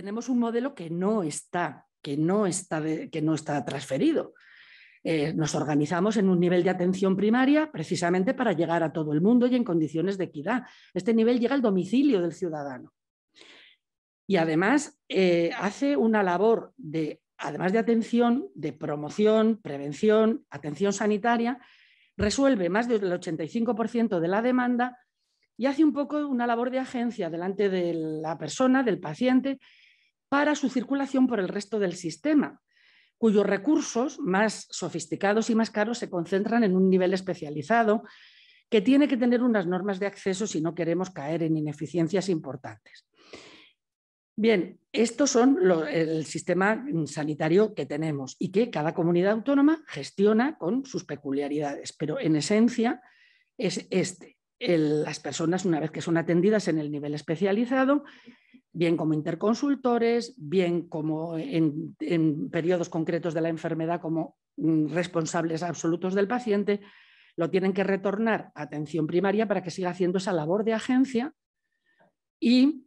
tenemos un modelo que no está, que no está, que no está transferido. Eh, nos organizamos en un nivel de atención primaria precisamente para llegar a todo el mundo y en condiciones de equidad. Este nivel llega al domicilio del ciudadano. Y además eh, hace una labor de, además de atención, de promoción, prevención, atención sanitaria, resuelve más del 85% de la demanda y hace un poco una labor de agencia delante de la persona, del paciente, para su circulación por el resto del sistema, cuyos recursos más sofisticados y más caros se concentran en un nivel especializado que tiene que tener unas normas de acceso si no queremos caer en ineficiencias importantes. Bien, estos son el sistema sanitario que tenemos y que cada comunidad autónoma gestiona con sus peculiaridades, pero en esencia es este. las personas, una vez que son atendidas en el nivel especializado, bien como interconsultores, bien como en, periodos concretos de la enfermedad como mm, responsables absolutos del paciente, lo tienen que retornar a atención primaria para que siga haciendo esa labor de agencia y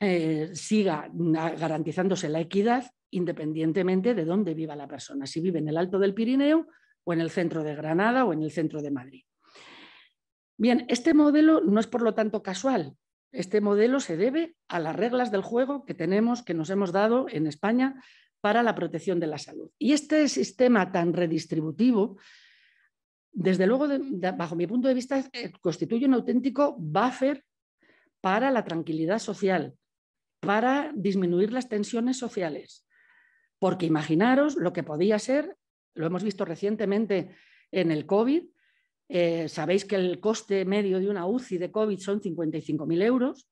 eh, siga mm, garantizándose la equidad independientemente de dónde viva la persona, si vive en el Alto del Pirineo o en el centro de Granada o en el centro de Madrid. Bien, este modelo no es por lo tanto casual, este modelo se debe a las reglas del juego que tenemos, que nos hemos dado en España para la protección de la salud. Y este sistema tan redistributivo, desde luego, bajo mi punto de vista, eh, constituye un auténtico buffer para la tranquilidad social, para disminuir las tensiones sociales. Porque imaginaros lo que podía ser, lo hemos visto recientemente en el COVID, eh, sabéis que el coste medio de una UCI de COVID son 55.000 euros.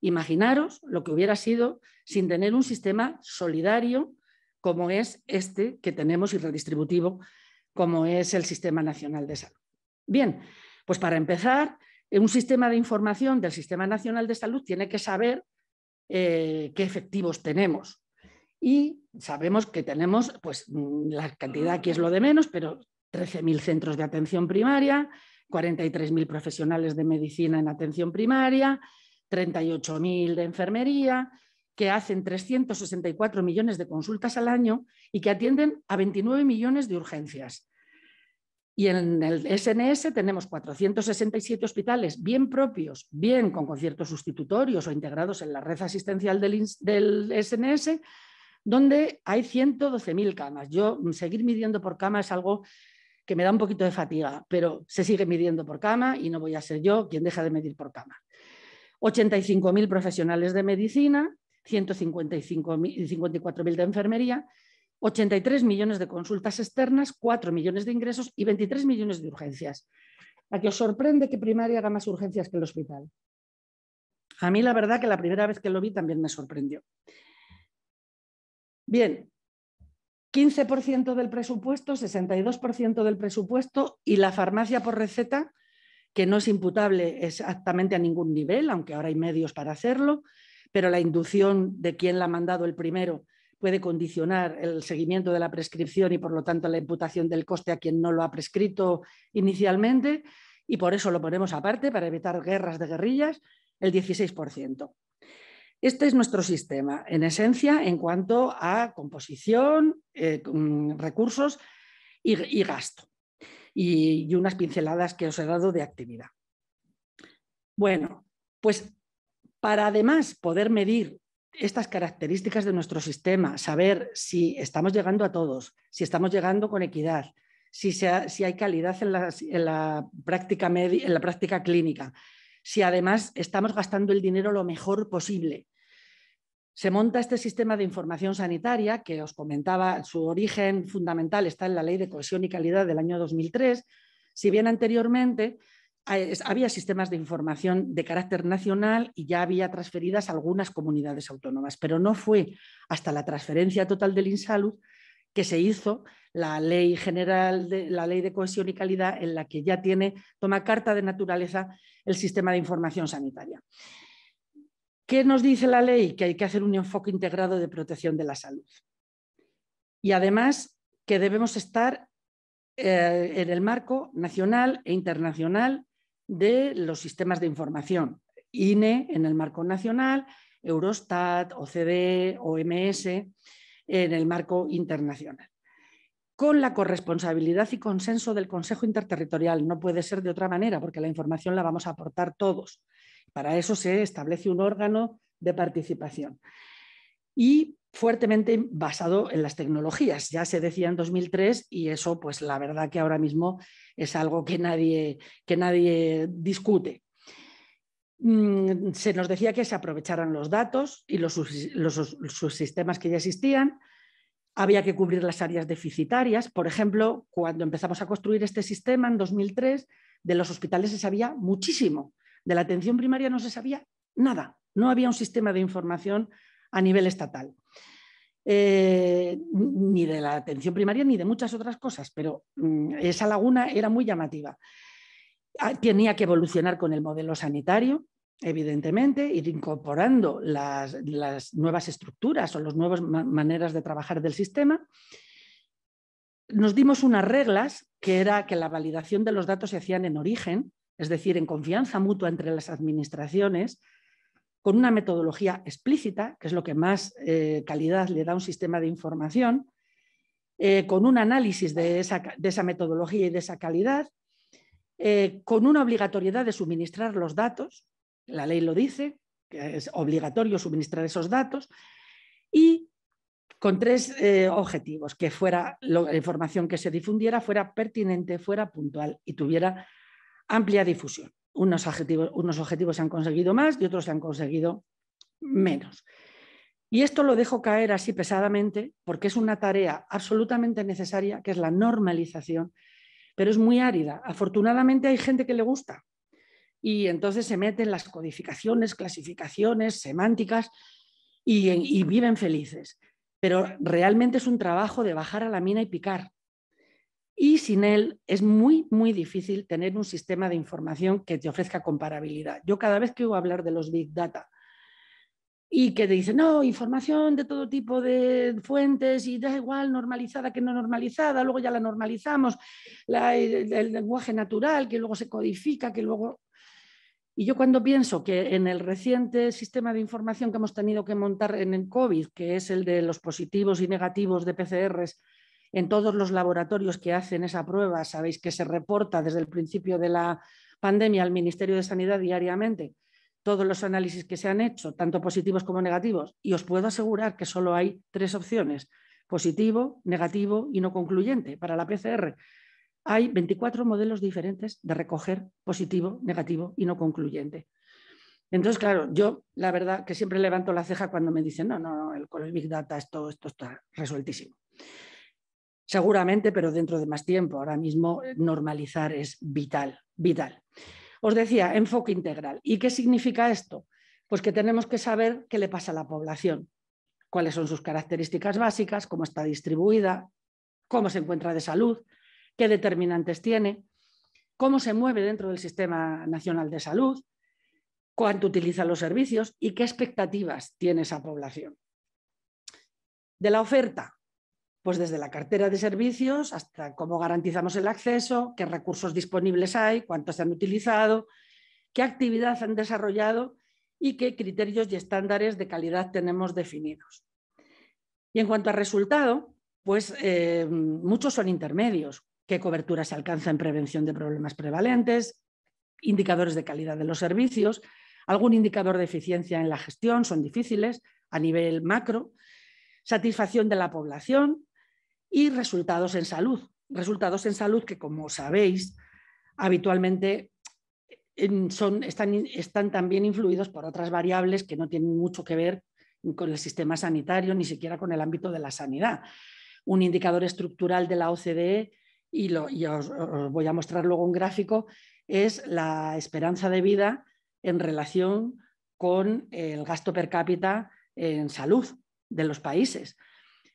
Imaginaros lo que hubiera sido sin tener un sistema solidario como es este que tenemos y redistributivo, como es el Sistema Nacional de Salud. Bien, pues para empezar, eh, un sistema de información del Sistema Nacional de Salud tiene que saber eh, qué efectivos tenemos. Y sabemos que tenemos, pues mm, la cantidad aquí es lo de menos, pero 13.000 centros de atención primaria, 43.000 profesionales de medicina en atención primaria, 38.000 de enfermería, que hacen 364 millones de consultas al año y que atienden a 29 millones de urgencias. Y en el SNS tenemos 467 hospitales bien propios, bien con conciertos sustitutorios o integrados en la red asistencial del, SNS, donde hay 112.000 camas. Yo seguir midiendo por cama es algo que me da un poquito de fatiga, pero se sigue midiendo por cama y no voy a ser yo quien deja de medir por cama. 85.000 profesionales de medicina, 154.000 de enfermería, 83 millones de consultas externas, 4 millones de ingresos y 23 millones de urgencias. ¿A que os sorprende que primaria haga más urgencias que el hospital? A mí la verdad que la primera vez que lo vi también me sorprendió. Bien, 15% del presupuesto, 62% del presupuesto y la farmacia por receta, que no es imputable exactamente a ningún nivel, aunque ahora hay medios para hacerlo, pero la inducción de quien la ha mandado el primero puede condicionar el seguimiento de la prescripción y por lo tanto la imputación del coste a quien no lo ha prescrito inicialmente y por eso lo ponemos aparte para evitar guerras de guerrillas, el 16%. Este es nuestro sistema, en esencia, en cuanto a composición, eh, recursos y, gasto. Y, unas pinceladas que os he dado de actividad. Bueno, pues para además poder medir estas características de nuestro sistema, saber si estamos llegando a todos, si estamos llegando con equidad, si, si hay calidad en la, práctica en la, práctica clínica, si además estamos gastando el dinero lo mejor posible, se monta este sistema de información sanitaria que os comentaba, su origen fundamental está en la Ley de Cohesión y Calidad del año 2003, si bien anteriormente había sistemas de información de carácter nacional y ya había transferidas algunas comunidades autónomas, pero no fue hasta la transferencia total del Insalud que se hizo la ley general de la ley de cohesión y calidad en la que ya tiene toma carta de naturaleza el sistema de información sanitaria. ¿Qué nos dice la ley? Que hay que hacer un enfoque integrado de protección de la salud. Y además que debemos estar eh, en el marco nacional e internacional de los sistemas de información. INE en el marco nacional, Eurostat, OCDE, OMS en el marco internacional. Con la corresponsabilidad y consenso del Consejo Interterritorial, no puede ser de otra manera, porque la información la vamos a aportar todos. Para eso se establece un órgano de participación. Y fuertemente basado en las tecnologías. Ya se decía en 2003 y eso, pues la verdad que ahora mismo es algo que nadie, que nadie discute. Mm, se nos decía que se aprovecharan los datos y los, los, sistemas que ya existían. Había que cubrir las áreas deficitarias. Por ejemplo, cuando empezamos a construir este sistema en 2003, de los hospitales se sabía muchísimo de la atención primaria no se sabía nada, no había un sistema de información a nivel estatal. Eh, ni de la atención primaria ni de muchas otras cosas, pero mm, esa laguna era muy llamativa. Ah, tenía que evolucionar con el modelo sanitario, evidentemente, ir incorporando las, nuevas estructuras o las nuevas maneras de trabajar del sistema. Nos dimos unas reglas, que era que la validación de los datos se hacían en origen, es decir, en confianza mutua entre las administraciones, con una metodología explícita, que es lo que más eh, calidad le da un sistema de información, eh, con un análisis de esa, metodología y de esa calidad, eh, con una obligatoriedad de suministrar los datos, la ley lo dice, que es obligatorio suministrar esos datos, y con tres objetivos, que fuera la información que se difundiera fuera pertinente, fuera puntual y tuviera amplia difusión. Unos objetivos, se han conseguido más y otros se han conseguido menos. Y esto lo dejo caer así pesadamente porque es una tarea absolutamente necesaria, que es la normalización, pero es muy árida. Afortunadamente hay gente que le gusta y entonces se meten las codificaciones, clasificaciones, semánticas y viven felices. Pero realmente es un trabajo de bajar a la mina y picar, y sin él es muy, muy difícil tener un sistema de información que te ofrezca comparabilidad. Yo cada vez que oigo hablar de los big data y que te dicen, no, información de todo tipo de fuentes y da igual normalizada que no normalizada, luego ya la normalizamos, el, el lenguaje natural que luego se codifica, que luego y yo cuando pienso que en el reciente sistema de información que hemos tenido que montar en el COVID, que es el de los positivos y negativos de PCRs, en todos los laboratorios que hacen esa prueba, sabéis que se reporta desde el principio de la pandemia al Ministerio de Sanidad diariamente todos los análisis que se han hecho, tanto positivos como negativos, y os puedo asegurar que solo hay tres opciones, positivo, negativo y no concluyente para la PCR. Hay 24 modelos diferentes de recoger positivo, negativo y no concluyente. Entonces, claro, yo la verdad que siempre levanto la ceja cuando me dicen, no, no, no el, color Big Data esto está resueltísimo seguramente, pero dentro de más tiempo. Ahora mismo pues normalizar es vital, vital. Os decía, enfoque integral. ¿Y qué significa esto? Pues que tenemos que saber qué le pasa a la población, cuáles son sus características básicas, cómo está distribuida, cómo se encuentra de salud, qué determinantes tiene, cómo se mueve dentro del Sistema Nacional de Salud, cuánto utiliza los servicios y qué expectativas tiene esa población. De la oferta, pues desde la cartera de servicios hasta cómo garantizamos el acceso, qué recursos disponibles hay, cuántos se han utilizado, qué actividad han desarrollado y qué criterios y estándares de calidad tenemos definidos. Y en cuanto a resultado, pues eh, muchos son intermedios, qué cobertura se alcanza en prevención de problemas prevalentes, indicadores de calidad de los servicios, algún indicador de eficiencia en la gestión, son difíciles a nivel macro, satisfacción de la población, y resultados en salud. Resultados en salud que, como sabéis, habitualmente eh, están, también influidos por otras variables que no tienen mucho que ver con el sistema sanitario, ni siquiera con el ámbito de la sanidad. Un indicador estructural de la OCDE, y, os voy a mostrar luego un gráfico, es la esperanza de vida en relación con el gasto per cápita en salud de los países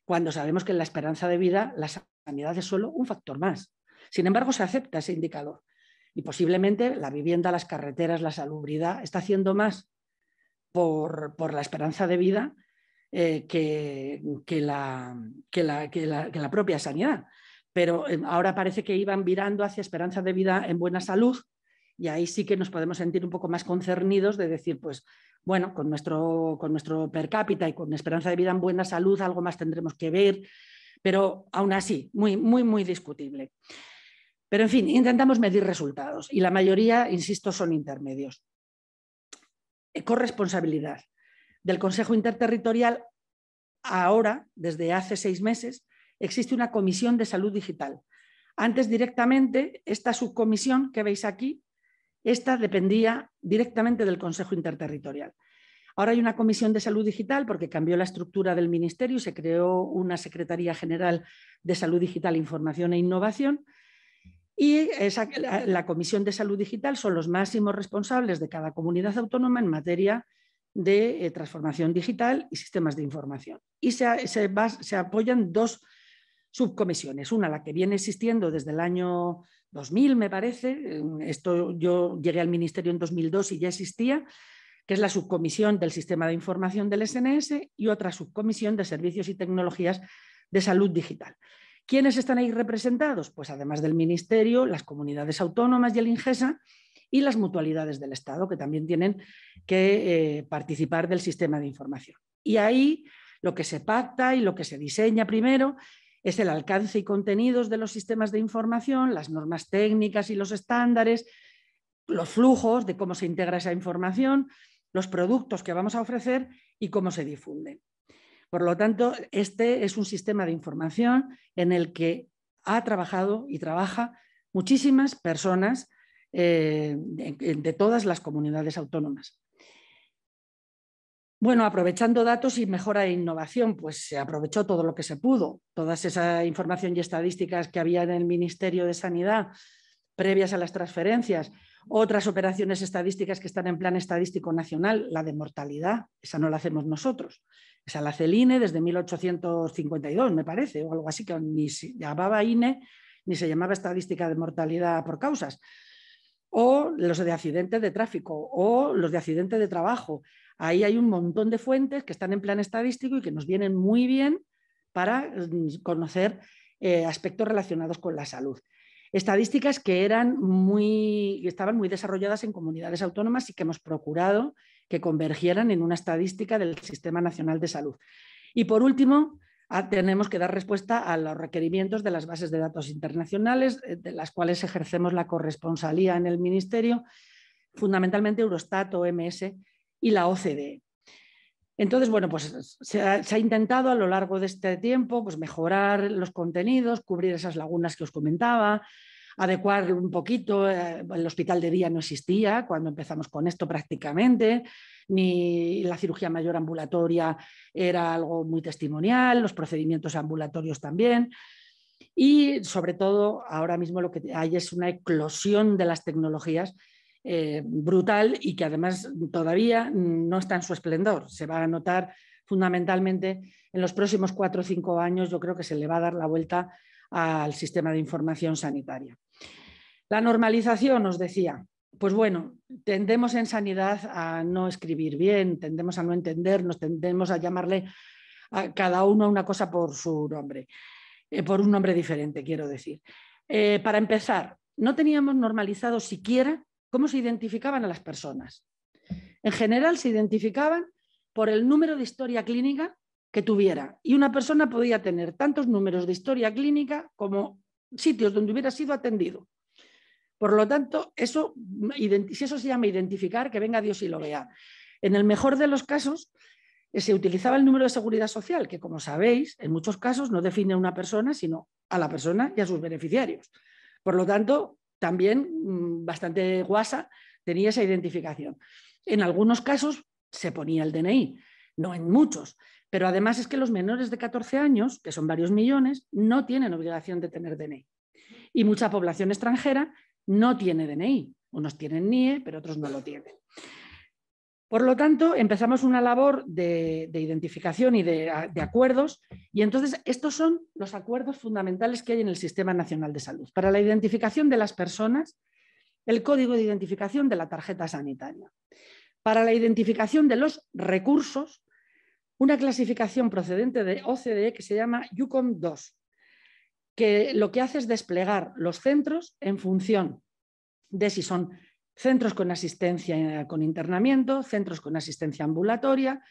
cuando sabemos que la esperanza de vida la sanidad es solo un factor más. Sin embargo, se acepta ese indicador y posiblemente la vivienda, las carreteras, la salubridad está haciendo más por, la esperanza de vida eh, que, la, la, que la propia sanidad. Pero eh, ahora parece que iban virando hacia esperanza de vida en buena salud y ahí sí que nos podemos sentir un poco más concernidos de decir, pues bueno, con nuestro, con nuestro per cápita y con esperanza de vida en buena salud, algo más tendremos que ver, pero aún así, muy, muy, muy discutible. Pero en fin, intentamos medir resultados y la mayoría, insisto, son intermedios. Corresponsabilidad. Del Consejo Interterritorial, ahora, desde hace seis meses, existe una comisión de salud digital. Antes directamente, esta subcomisión que veis aquí esta dependía directamente del Consejo Interterritorial. Ahora hay una comisión de salud digital porque cambió la estructura del ministerio y se creó una Secretaría General de Salud Digital, Información e Innovación. Y la, comisión de salud digital son los máximos responsables de cada comunidad autónoma en materia de eh, transformación digital y sistemas de información. Y se, se apoyan dos subcomisiones. Una, la que viene existiendo desde el año 2000, me parece. Mm, esto yo llegué al ministerio en 2002 y ya existía, que es la subcomisión del sistema de información del SNS y otra subcomisión de servicios y tecnologías de salud digital. ¿Quiénes están ahí representados? Pues además del ministerio, las comunidades autónomas y el INGESA y las mutualidades del Estado, que también tienen que eh, participar del sistema de información. Y ahí lo que se pacta y lo que se diseña primero es el alcance y contenidos de los sistemas de información, las normas técnicas y los estándares, los flujos de cómo se integra esa información, los productos que vamos a ofrecer y cómo se difunden. Por lo tanto, este es un sistema de información en el que ha trabajado y trabaja muchísimas personas eh, de todas las comunidades autónomas. Bueno, aprovechando datos y mejora de innovación, pues se aprovechó todo lo que se pudo. Todas esa información y estadísticas que había en el Ministerio de Sanidad previas a las transferencias, otras operaciones estadísticas que están en plan estadístico nacional, la de mortalidad, esa no la hacemos nosotros, esa la hace el INE desde 1852, me parece, o algo así, que ni se llamaba INE ni se llamaba estadística de mortalidad por causas, o los de accidentes de tráfico, o los de accidentes de trabajo, Ahí hay un montón de fuentes que están en plan estadístico y que nos vienen muy bien para mm, conocer eh, aspectos relacionados con la salud. Estadísticas que eran muy, estaban muy desarrolladas en comunidades autónomas y que hemos procurado que convergieran en una estadística del Sistema Nacional de Salud. Y por último, ah, tenemos que dar respuesta a los requerimientos de las bases de datos internacionales, eh, de las cuales ejercemos la corresponsalía en el Ministerio, fundamentalmente Eurostat, o MS y la OCDE. Entonces, bueno, pues se ha, se ha, intentado a lo largo de este tiempo pues mejorar los contenidos, cubrir esas lagunas que os comentaba, adecuar un poquito. Eh, el hospital de día no existía cuando empezamos con esto prácticamente, ni la cirugía mayor ambulatoria era algo muy testimonial, los procedimientos ambulatorios también. Y sobre todo, ahora mismo lo que hay es una eclosión de las tecnologías eh, brutal y que además todavía no está en su esplendor. Se va a notar fundamentalmente en los próximos cuatro o cinco años, yo creo que se le va a dar la vuelta al sistema de información sanitaria. La normalización, os decía, pues bueno, tendemos en sanidad a no escribir bien, tendemos a no entendernos, tendemos a llamarle a cada uno una cosa por su nombre, eh, por un nombre diferente, quiero decir. Eh, para empezar, no teníamos normalizado siquiera cómo se identificaban a las personas. En general se identificaban por el número de historia clínica que tuviera. Y una persona podía tener tantos números de historia clínica como sitios donde hubiera sido atendido. Por lo tanto, eso, si eso se llama identificar, que venga Dios y lo vea. En el mejor de los casos, eh, se utilizaba el número de seguridad social, que como sabéis, en muchos casos no define a una persona, sino a la persona y a sus beneficiarios. Por lo tanto, también mm, bastante guasa, tenía esa identificación. En algunos casos se ponía el DNI, no en muchos, pero además es que los menores de 14 años, que son varios millones, no tienen obligación de tener DNI. Y mucha población extranjera no tiene DNI. Unos tienen NIE, pero otros no lo tienen. Por lo tanto, empezamos una labor de, identificación y de, de, acuerdos, y entonces estos son los acuerdos fundamentales que hay en el Sistema Nacional de Salud. Para la identificación de las personas, el código de identificación de la tarjeta sanitaria. Para la identificación de los recursos, una clasificación procedente de OCDE que se llama UCOM 2, que lo que hace es desplegar los centros en función de si son centros con asistencia con internamiento, centros con asistencia ambulatoria,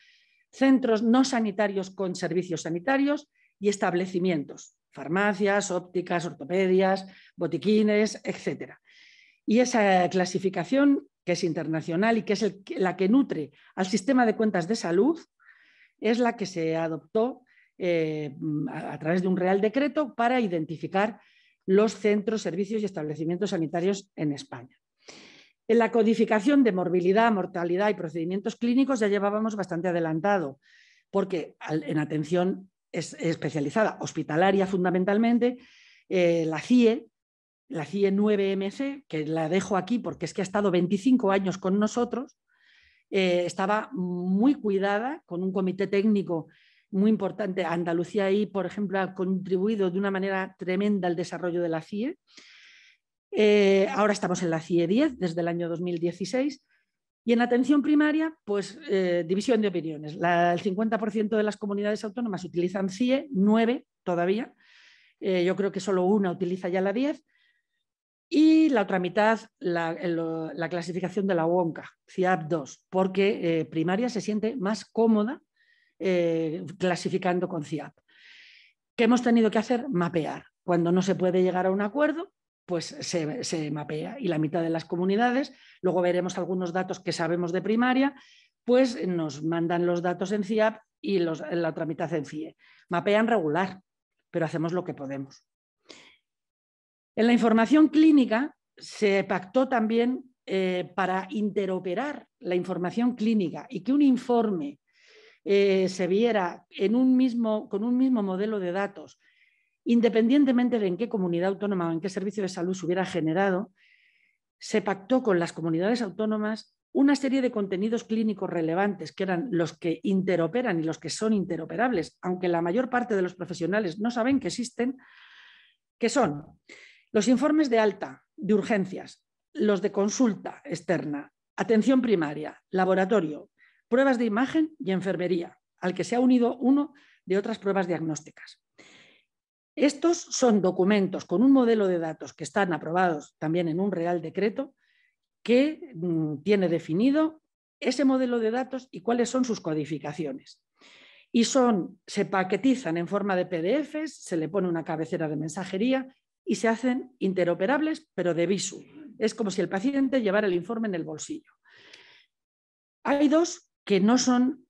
centros no sanitarios con servicios sanitarios y establecimientos, farmacias, ópticas, ortopedias, botiquines, etc. Y esa clasificación, que es internacional y que es la que nutre al sistema de cuentas de salud, es la que se adoptó eh, a través de un real decreto para identificar los centros, servicios y establecimientos sanitarios en España. En la codificación de morbilidad, mortalidad y procedimientos clínicos ya llevábamos bastante adelantado, porque en atención especializada, hospitalaria fundamentalmente, eh, la CIE, la CIE 9MC, que la dejo aquí porque es que ha estado 25 años con nosotros, eh, estaba muy cuidada con un comité técnico muy importante. Andalucía ahí, por ejemplo, ha contribuido de una manera tremenda al desarrollo de la CIE eh, ahora estamos en la CIE e 10 desde el año 2016. Y en atención primaria, pues eh, división de opiniones. el 50% de las comunidades autónomas utilizan CIE, 9 todavía. Eh, yo creo que solo una utiliza ya la 10. Y la otra mitad, la, clasificación de la UONCA CIAP 2, porque primaria se siente más cómoda clasificando con CIAP. ¿Qué hemos tenido que hacer? Mapear. Cuando no se puede llegar a un acuerdo, pues se, mapea y la mitad de las comunidades, luego veremos algunos datos que sabemos de primaria, pues nos mandan los datos en CIAP y la otra mitad en CIE. Mapean regular, pero hacemos lo que podemos. En la información clínica se pactó también eh, para interoperar la información clínica y que un informe eh, se viera en mismo, con un mismo modelo de datos independientemente de en qué comunidad autónoma o en qué servicio de salud se hubiera generado, se pactó con las comunidades autónomas una serie de contenidos clínicos relevantes, que eran los que interoperan y los que son interoperables, aunque la mayor parte de los profesionales no saben que existen, que son los informes de alta, de urgencias, los de consulta externa, atención primaria, laboratorio, pruebas de imagen y enfermería, al que se ha unido uno de otras pruebas diagnósticas. Estos son documentos con un modelo de datos que están aprobados también en un Real Decreto que mm, tiene definido ese modelo de datos y cuáles son sus codificaciones. Y son, se paquetizan en forma de PDFs, se le pone una cabecera de mensajería y se hacen interoperables, pero de visu. Es como si el paciente llevara el informe en el bolsillo. Hay dos que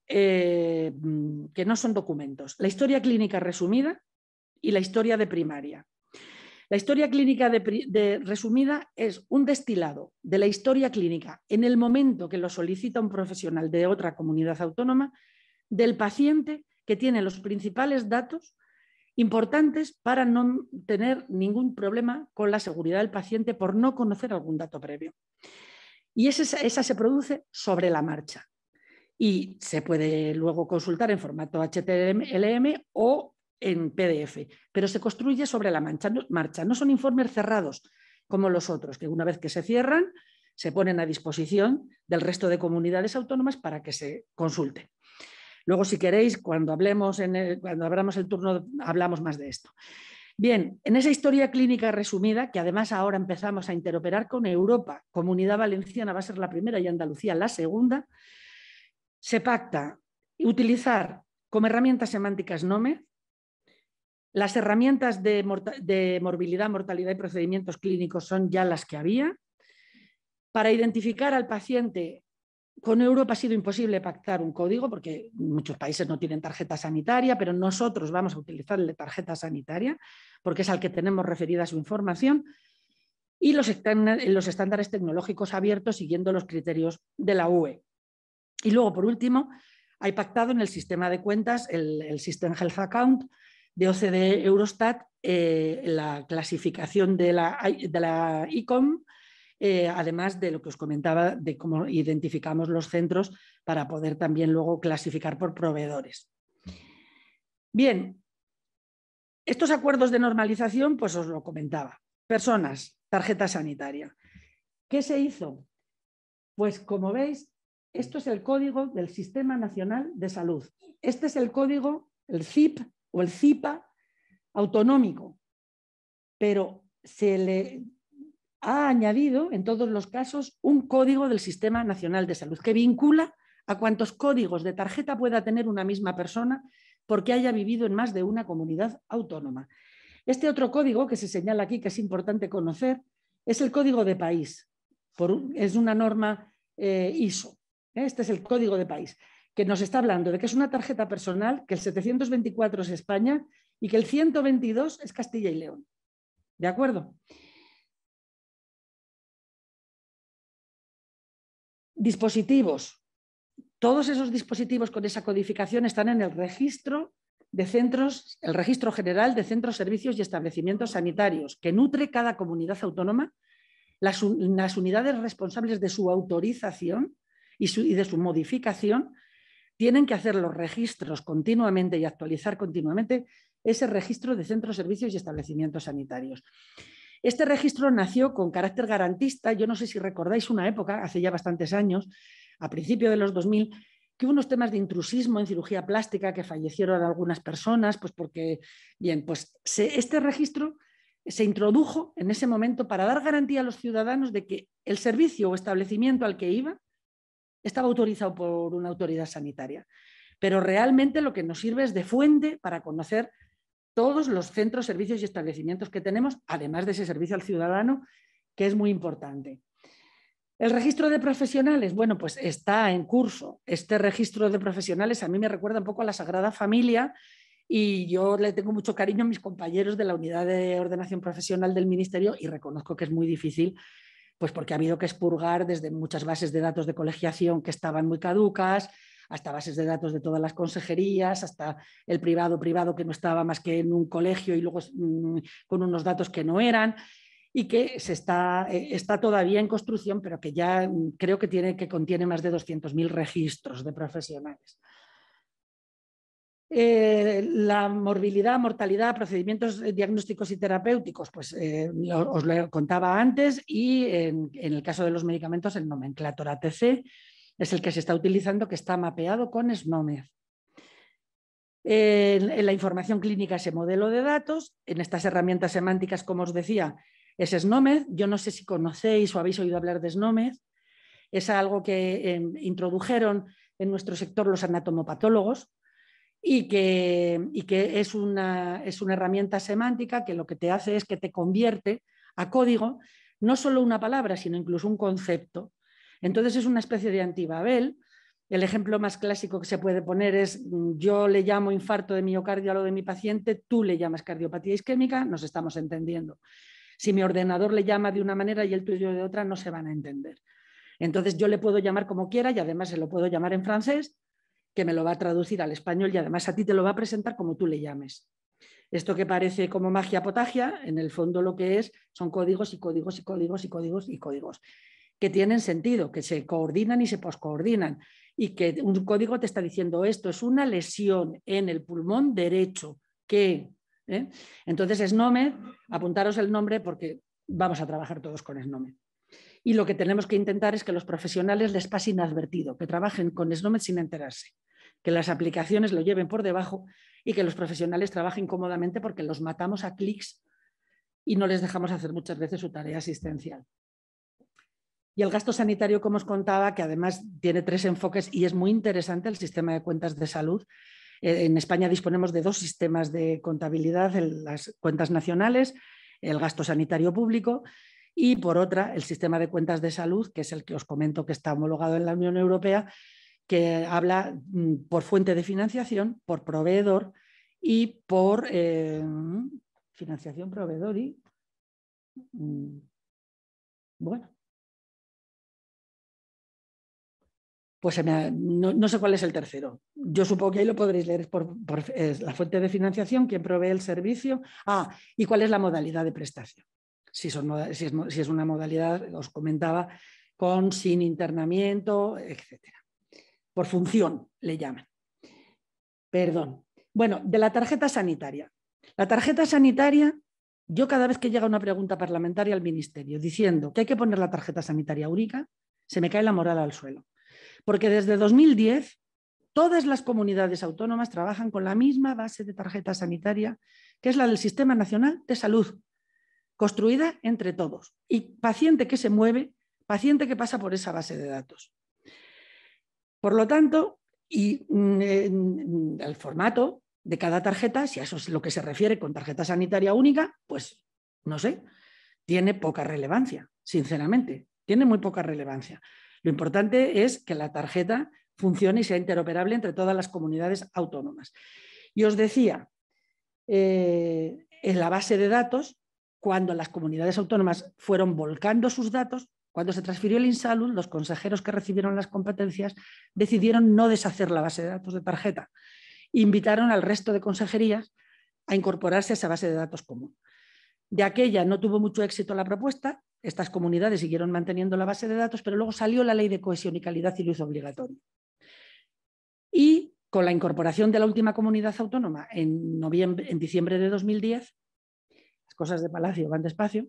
eh, mm, que no son documentos. La historia clínica resumida, y la historia de primaria. La historia clínica de, resumida es un destilado de la historia clínica en el momento que lo solicita un profesional de otra comunidad autónoma del paciente que tiene los principales datos importantes para no tener ningún problema con la seguridad del paciente por no conocer algún dato previo. Y esa, esa se produce sobre la marcha y se puede luego consultar en formato HTMLM o en PDF, pero se construye sobre la marcha. No son informes cerrados como los otros, que una vez que se cierran, se ponen a disposición del resto de comunidades autónomas para que se consulte. Luego, si queréis, cuando hablemos en cuando abramos el turno, hablamos más de esto. Bien, en esa historia clínica resumida, que además ahora empezamos a interoperar con Europa, Comunidad Valenciana va a ser la primera y Andalucía la segunda, se pacta utilizar como herramientas semánticas NOME las herramientas de, morbilidad, mortalidad y procedimientos clínicos son ya las que había. Para identificar al paciente con Europa ha sido imposible pactar un código porque muchos países no tienen tarjeta sanitaria, pero nosotros vamos a utilizar la tarjeta sanitaria porque es al que tenemos referida su información y los, estándares tecnológicos abiertos siguiendo los criterios de la UE. Y luego, por último, hay pactado en el sistema de cuentas, el System Health Account, de OCDE Eurostat eh, la clasificación de la, de la ICOM, eh, además de lo que os comentaba de cómo identificamos los centros para poder también luego clasificar por proveedores. Bien, estos acuerdos de normalización, pues os lo comentaba. Personas, tarjeta sanitaria. ¿Qué se hizo? Pues como veis, esto es el código del Sistema Nacional de Salud. Este es el código, el CIP o el CIPA autonómico, pero se le ha añadido en todos los casos un código del Sistema Nacional de Salud que vincula a cuantos códigos de tarjeta pueda tener una misma persona porque haya vivido en más de una comunidad autónoma. Este otro código que se señala aquí, que es importante conocer, es el código de país. es una norma eh, ISO. Este es el código de país que nos está hablando de que es una tarjeta personal, que el 724 es España y que el 122 es Castilla y León. ¿De acuerdo? Dispositivos. Todos esos dispositivos con esa codificación están en el registro de centros, el registro general de centros, servicios y establecimientos sanitarios que nutre cada comunidad autónoma, las, unidades responsables de su autorización y de su modificación tienen que hacer los registros continuamente y actualizar continuamente ese registro de centros, servicios y establecimientos sanitarios. Este registro nació con carácter garantista. Yo no sé si recordáis una época, hace ya bastantes años, a principios de los 2000, que hubo unos temas de intrusismo en cirugía plástica que fallecieron algunas personas, pues porque, bien, pues este registro se introdujo en ese momento para dar garantía a los ciudadanos de que el servicio o establecimiento al que iba estaba autorizado por una autoridad sanitaria. Pero realmente lo que nos sirve es de fuente para conocer todos los centros, servicios y establecimientos que tenemos, además de ese servicio al ciudadano, que es muy importante. El registro de profesionales, bueno, pues está en curso. Este registro de profesionales a mí me recuerda un poco a la Sagrada Familia y yo le tengo mucho cariño a mis compañeros de la unidad de ordenación profesional del Ministerio y reconozco que es muy difícil pues porque ha habido que expurgar desde muchas bases de datos de colegiación que estaban muy caducas, hasta bases de datos de todas las consejerías, hasta el privado privado que no estaba más que en un colegio y luego mm, con unos datos que no eran y que se está, eh, está todavía en construcción, pero que ya mm, creo que, tiene, que contiene más de 200.000 registros de profesionales. Eh, la morbilidad, mortalidad, procedimientos eh, diagnósticos y terapéuticos, pues eh, os lo contaba antes y en, el caso de los medicamentos el nomenclator ATC es el que se está utilizando que está mapeado con SNOMED. en, en, la información clínica ese modelo de datos, en estas herramientas semánticas, como os decía, es SNOMED. Yo no sé si conocéis o habéis oído hablar de SNOMED. Es algo que em, introdujeron en nuestro sector los anatomopatólogos, y que, es, una, es una herramienta semántica que lo que te hace es que te convierte a código no solo una palabra, sino incluso un concepto. Entonces es una especie de antibabel. El ejemplo más clásico que se puede poner es mm, yo le llamo infarto de miocardio a lo de mi paciente, tú le llamas cardiopatía isquémica, nos estamos entendiendo. Si mi ordenador le llama de una manera y el tuyo de otra, no se van a entender. Entonces yo le puedo llamar como quiera y además se lo puedo llamar en francés que me lo va a traducir al español y además a ti te lo va a presentar como tú le llames. Esto que parece como magia potagia, en el fondo lo que es son códigos y códigos y códigos y códigos y códigos que tienen sentido, que se coordinan y se poscoordinan y que un código te está diciendo esto es una lesión en el pulmón derecho que ¿eh? entonces nome apuntaros el nombre porque vamos a trabajar todos con nome y lo que tenemos que intentar es que los profesionales les pase inadvertido, que trabajen con SNOMED sin enterarse, que las aplicaciones lo lleven por debajo y que los profesionales trabajen cómodamente porque los matamos a clics y no les dejamos hacer muchas veces su tarea asistencial. Y el gasto sanitario, como os contaba, que además tiene tres enfoques y es muy interesante el sistema de cuentas de salud. Eh, en España disponemos de dos sistemas de contabilidad, las cuentas nacionales, el gasto sanitario público y por otra el sistema de cuentas de salud, que es el que os comento que está homologado en la Unión Europea, que habla mm, por fuente de financiación, por proveedor y por eh, financiación proveedor y mm, bueno. Pues no, sé cuál es el tercero. Yo supongo que ahí lo podréis leer es la fuente de financiación, quién provee el servicio. Ah, y cuál es la modalidad de prestación si, es, una modalidad, os comentaba, con, sin internamiento, etc. Por función le llaman. Perdón. Bueno, de la tarjeta sanitaria. La tarjeta sanitaria, yo cada vez que llega una pregunta parlamentaria al Ministerio diciendo que hay que poner la tarjeta sanitaria única, se me cae la moral al suelo. Porque desde 2010 todas las comunidades autónomas trabajan con la misma base de tarjeta sanitaria, que es la del Sistema Nacional de Salud, construida entre todos y paciente que se mueve, paciente que pasa por esa base de datos. Por lo tanto, y mm, mm, el formato de cada tarjeta, si a eso es lo que se refiere con tarjeta sanitaria única, pues no sé, tiene poca relevancia, sinceramente, tiene muy poca relevancia. Lo importante es que la tarjeta funcione y sea interoperable entre todas las comunidades autónomas. Y os decía, eh, en la base de datos cuando las comunidades autónomas fueron volcando sus datos, cuando se transfirió el Insalud, los consejeros que recibieron las competencias decidieron no deshacer la base de datos de tarjeta. Invitaron al resto de consejerías a incorporarse a esa base de datos común. De aquella no tuvo mucho éxito la propuesta, estas comunidades siguieron manteniendo la base de datos, pero luego salió la ley de cohesión y calidad y luz obligatorio. Y con la incorporación de la última comunidad autónoma en, en diciembre de 2010, cosas de Palacio van despacio,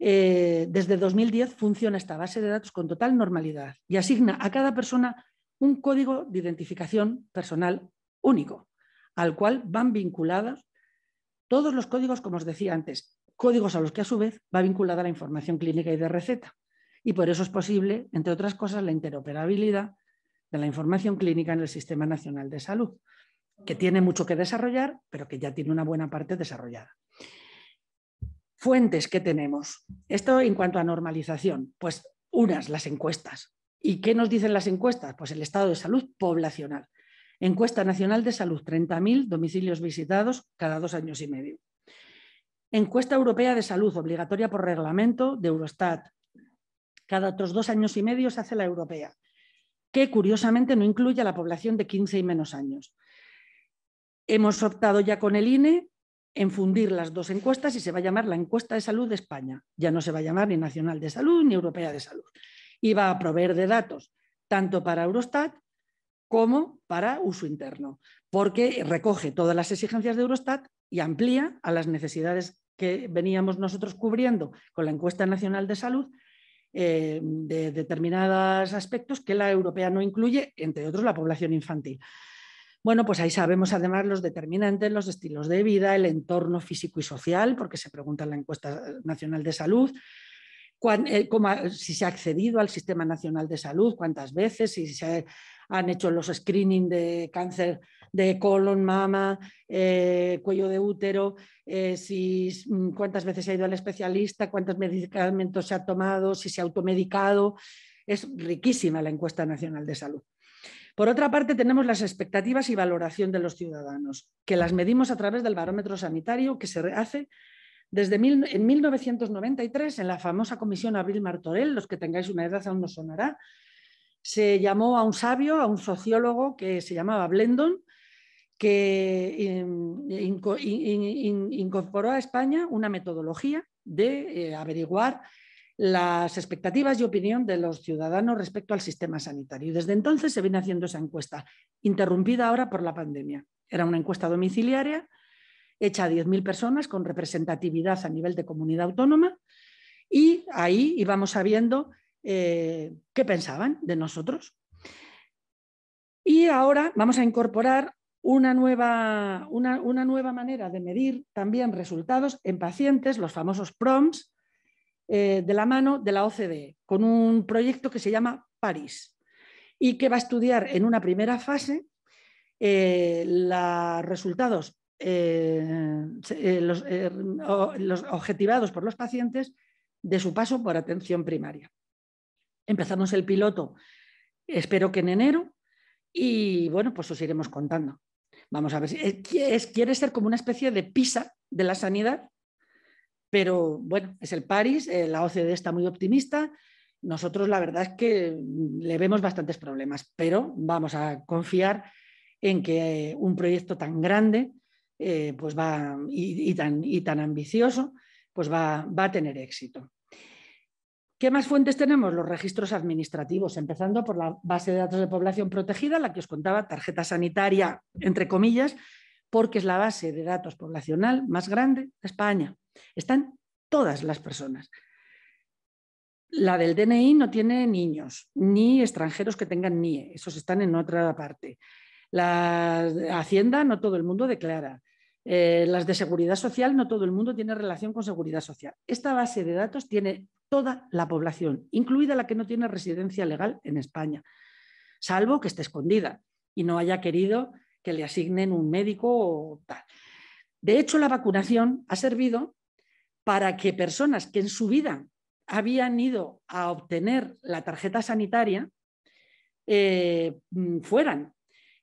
eh, desde 2010 funciona esta base de datos con total normalidad y asigna a cada persona un código de identificación personal único, al cual van vinculados todos los códigos, como os decía antes, códigos a los que a su vez va vinculada la información clínica y de receta. Y por eso es posible, entre otras cosas, la interoperabilidad de la información clínica en el Sistema Nacional de Salud, que tiene mucho que desarrollar, pero que ya tiene una buena parte desarrollada. Fuentes que tenemos. Esto en cuanto a normalización, pues unas, las encuestas. ¿Y qué nos dicen las encuestas? Pues el estado de salud poblacional. Encuesta Nacional de Salud, 30.000 domicilios visitados cada dos años y medio. Encuesta Europea de Salud, obligatoria por reglamento de Eurostat. Cada otros dos años y medio se hace la europea, que curiosamente no incluye a la población de 15 y menos años. Hemos optado ya con el INE fundir las dos encuestas y se va a llamar la encuesta de salud de España. Ya no se va a llamar ni nacional de salud ni europea de salud. Y va a proveer de datos tanto para Eurostat como para uso interno, porque recoge todas las exigencias de Eurostat y amplía a las necesidades que veníamos nosotros cubriendo con la encuesta nacional de salud eh, de determinados aspectos que la europea no incluye, entre otros la población infantil. Bueno, pues ahí sabemos además los determinantes, los estilos de vida, el entorno físico y social, porque se pregunta en la encuesta eh, nacional de salud, eh, si se ha accedido al Sistema Nacional de Salud, cuántas veces, si se han hecho los screening de cáncer de colon, mama, eh, cuello de útero, si, mm, cuántas veces se ha ido al especialista, cuántos medicamentos se ha tomado, si se ha automedicado. Es riquísima la encuesta nacional de salud. Por otra parte, tenemos las expectativas y valoración de los ciudadanos, que las medimos a través del barómetro sanitario que se hace desde en 1993 en la famosa comisión Abril Martorell, los que tengáis una edad aún no sonará, se llamó a un sabio, a un sociólogo que se llamaba Blendon, que incorporó a España una metodología de eh, averiguar las expectativas y opinión de los ciudadanos respecto al sistema sanitario. Y desde entonces se viene haciendo esa encuesta, interrumpida ahora por la pandemia. Era una encuesta domiciliaria hecha a 10.000 personas con representatividad a nivel de comunidad autónoma y ahí íbamos sabiendo eh, qué pensaban de nosotros. Y ahora vamos a incorporar una nueva, una nueva manera de medir también resultados en pacientes, los famosos PROMS, eh, de la mano de la OCDE, con un proyecto que se llama París y que va a estudiar en una primera fase eh, eh, los resultados los, objetivados por los pacientes de su paso por atención primaria. Empezamos el piloto, espero que en enero, y bueno, pues os iremos contando. Vamos a ver, si, quiere ser como una especie de PISA de la sanidad, pero bueno, es el París, eh, la OCDE está muy optimista. Nosotros la verdad es que mm, le vemos bastantes problemas, pero vamos a confiar en que un proyecto tan grande eh, pues va, y, tan, ambicioso pues va, va a tener éxito. ¿Qué más fuentes tenemos? Los registros administrativos, empezando por la base de datos de población protegida, la que os contaba, tarjeta sanitaria, entre comillas, porque es la base de datos poblacional más grande de España. Están todas las personas. La del DNI no tiene niños, ni extranjeros que tengan NIE, esos están en otra parte. La Hacienda no todo el mundo declara. Eh, las de seguridad social no todo el mundo tiene relación con seguridad social. Esta base de datos tiene toda la población, incluida la que no tiene residencia legal en España, salvo que esté escondida y no haya querido que le asignen un médico o tal. De hecho, la vacunación ha servido para que personas que en su vida habían ido a obtener la tarjeta sanitaria eh, mm, fueran.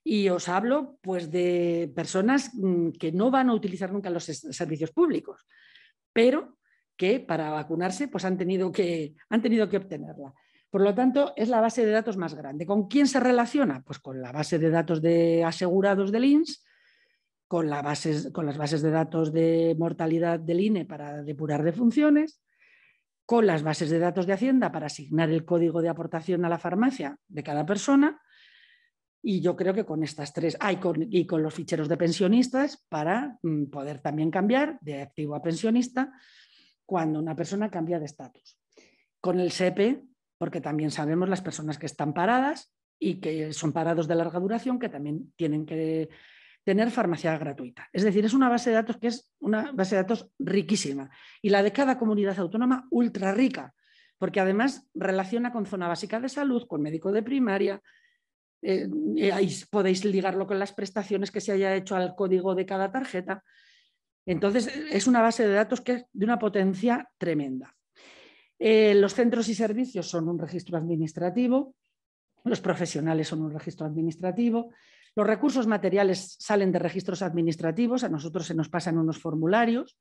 Y os hablo pues, de personas mm, que no van a utilizar nunca los servicios públicos, pero que para vacunarse pues, han, tenido que, han tenido que obtenerla. Por lo tanto, es la base de datos más grande. ¿Con quién se relaciona? Pues con la base de datos de asegurados del INS, con, las bases de datos de mortalidad del INE para depurar de funciones, con las bases de datos de Hacienda para asignar el código de aportación a la farmacia de cada persona. Y yo creo que con estas tres, ah, y, con, los ficheros de pensionistas para mm, poder también cambiar de activo a pensionista cuando una persona cambia de estatus. Con el SEPE, e, porque también sabemos las personas que están paradas y que son parados de larga duración, que también tienen que tener farmacia gratuita. Es decir, es una base de datos que es una base de datos riquísima y la de cada comunidad autónoma ultra rica, porque además relaciona con zona básica de salud, con médico de primaria. Eh, eh, podéis ligarlo con las prestaciones que se haya hecho al código de cada tarjeta. Entonces, es una base de datos que es de una potencia tremenda. Eh, los centros y servicios son un registro administrativo, los profesionales son un registro administrativo, los recursos materiales salen de registros administrativos, a nosotros se nos pasan unos formularios.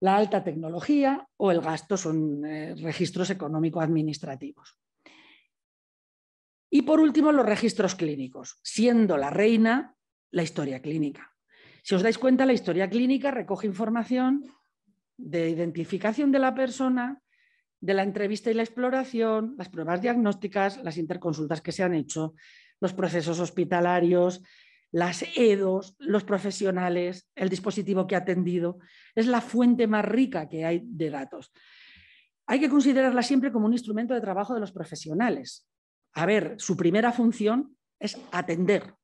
La alta tecnología o el gasto son eh, registros económico-administrativos. Y por último, los registros clínicos, siendo la reina la historia clínica. Si os dais cuenta, la historia clínica recoge información de identificación de la persona, de la entrevista y la exploración, las pruebas diagnósticas, las interconsultas que se han hecho, los procesos hospitalarios, las EDOs, los profesionales, el dispositivo que ha atendido. Es la fuente más rica que hay de datos. Hay que considerarla siempre como un instrumento de trabajo de los profesionales. A ver, su primera función es atender.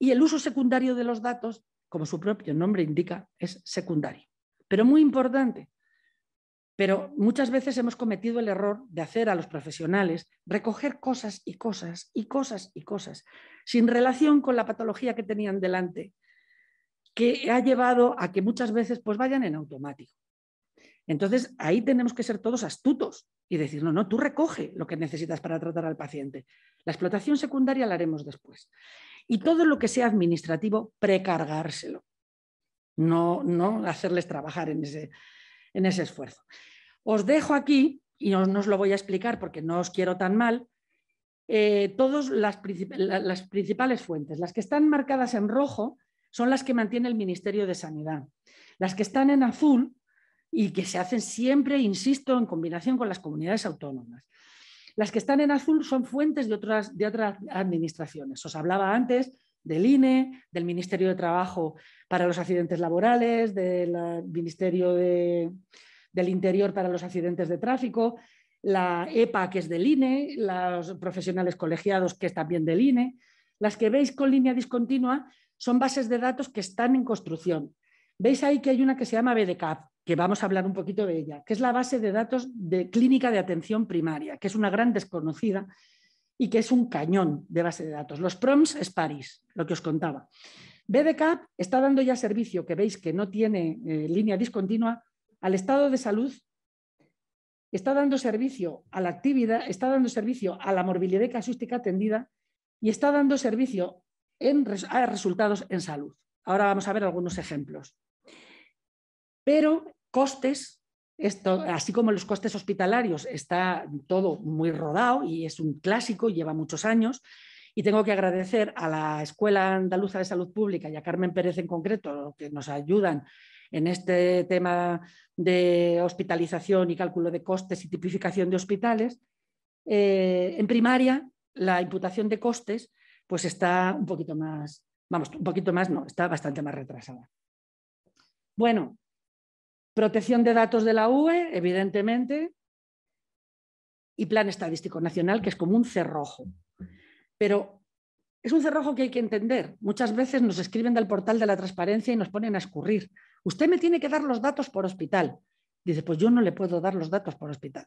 Y el uso secundario de los datos, como su propio nombre indica, es secundario. Pero muy importante, pero muchas veces hemos cometido el error de hacer a los profesionales recoger cosas y cosas y cosas y cosas, sin relación con la patología que tenían delante, que ha llevado a que muchas veces pues, vayan en automático. Entonces, ahí tenemos que ser todos astutos y decir, no, no, tú recoge lo que necesitas para tratar al paciente. La explotación secundaria la haremos después. Y todo lo que sea administrativo, precargárselo. No, no hacerles trabajar en ese, en ese esfuerzo. Os dejo aquí, y no, os lo voy a explicar porque no os quiero tan mal, eh, todas las, las principales fuentes. Las que están marcadas en rojo son las que mantiene el Ministerio de Sanidad. Las que están en azul y que se hacen siempre, insisto, en combinación con las comunidades autónomas. Las que están en azul son fuentes de otras, de otras administraciones. Os hablaba antes del INE, del Ministerio de Trabajo para los accidentes laborales, del Ministerio del Interior para los accidentes de tráfico, la EPA, que es del INE, los profesionales colegiados, que es también del INE. Las que veis con línea discontinua son bases de datos que están en construcción. Veis ahí que hay una que se llama BDCAP, que vamos a hablar un poquito de ella, que es la base de datos de clínica de atención primaria, que es una gran desconocida y que es un cañón de base de datos. Los prompts es París, lo que os contaba. BDCAP está dando ya servicio, que veis que no tiene eh, línea discontinua, al estado de salud, está dando servicio a la actividad, está dando servicio a la morbilidad casuística atendida y está dando servicio en, a resultados en salud. Ahora vamos a ver algunos ejemplos. Pero costes esto, así como los costes hospitalarios, está todo muy rodado y es un clásico, lleva muchos años. Y tengo que agradecer a la Escuela Andaluza de Salud Pública y a Carmen Pérez en concreto, que nos ayudan en este tema de hospitalización y cálculo de costes y tipificación de hospitales. Eh, en primaria, la imputación de costes pues está un poquito más, vamos, un poquito más no, está bastante más retrasada. Bueno, Protección de datos de la UE, evidentemente, y Plan Estadístico Nacional, que es como un cerrojo. Pero es un cerrojo que hay que entender. Muchas veces nos escriben del portal de la transparencia y nos ponen a escurrir. Usted me tiene que dar los datos por hospital. Dice, pues yo no le puedo dar los datos por hospital.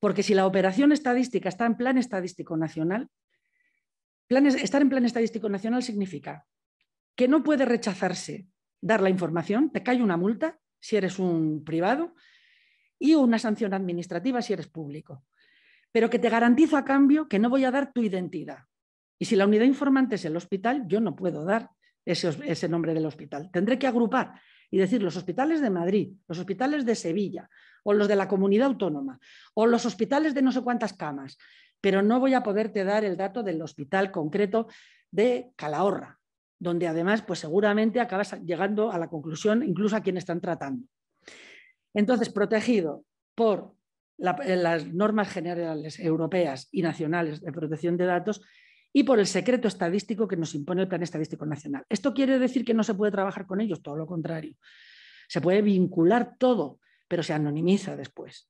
Porque si la operación estadística está en plan estadístico nacional, estar en plan estadístico nacional significa que no puede rechazarse dar la información, te cae una multa si eres un privado, y una sanción administrativa si eres público. Pero que te garantizo a cambio que no voy a dar tu identidad. Y si la unidad informante es el hospital, yo no puedo dar ese, nombre del hospital. Tendré que agrupar y decir los hospitales de Madrid, los hospitales de Sevilla, o los de la comunidad autónoma, o los hospitales de no sé cuántas camas, pero no voy a poderte dar el dato del hospital concreto de Calahorra, donde además, pues seguramente acabas llegando a la conclusión incluso a quién están tratando. Entonces, protegido por eh, las normas generales europeas y nacionales de protección de datos y por el secreto estadístico que nos impone el Plan Estadístico Nacional. ¿Esto quiere decir que no se puede trabajar con ellos? Todo lo contrario. Se puede vincular todo, pero se anonimiza después.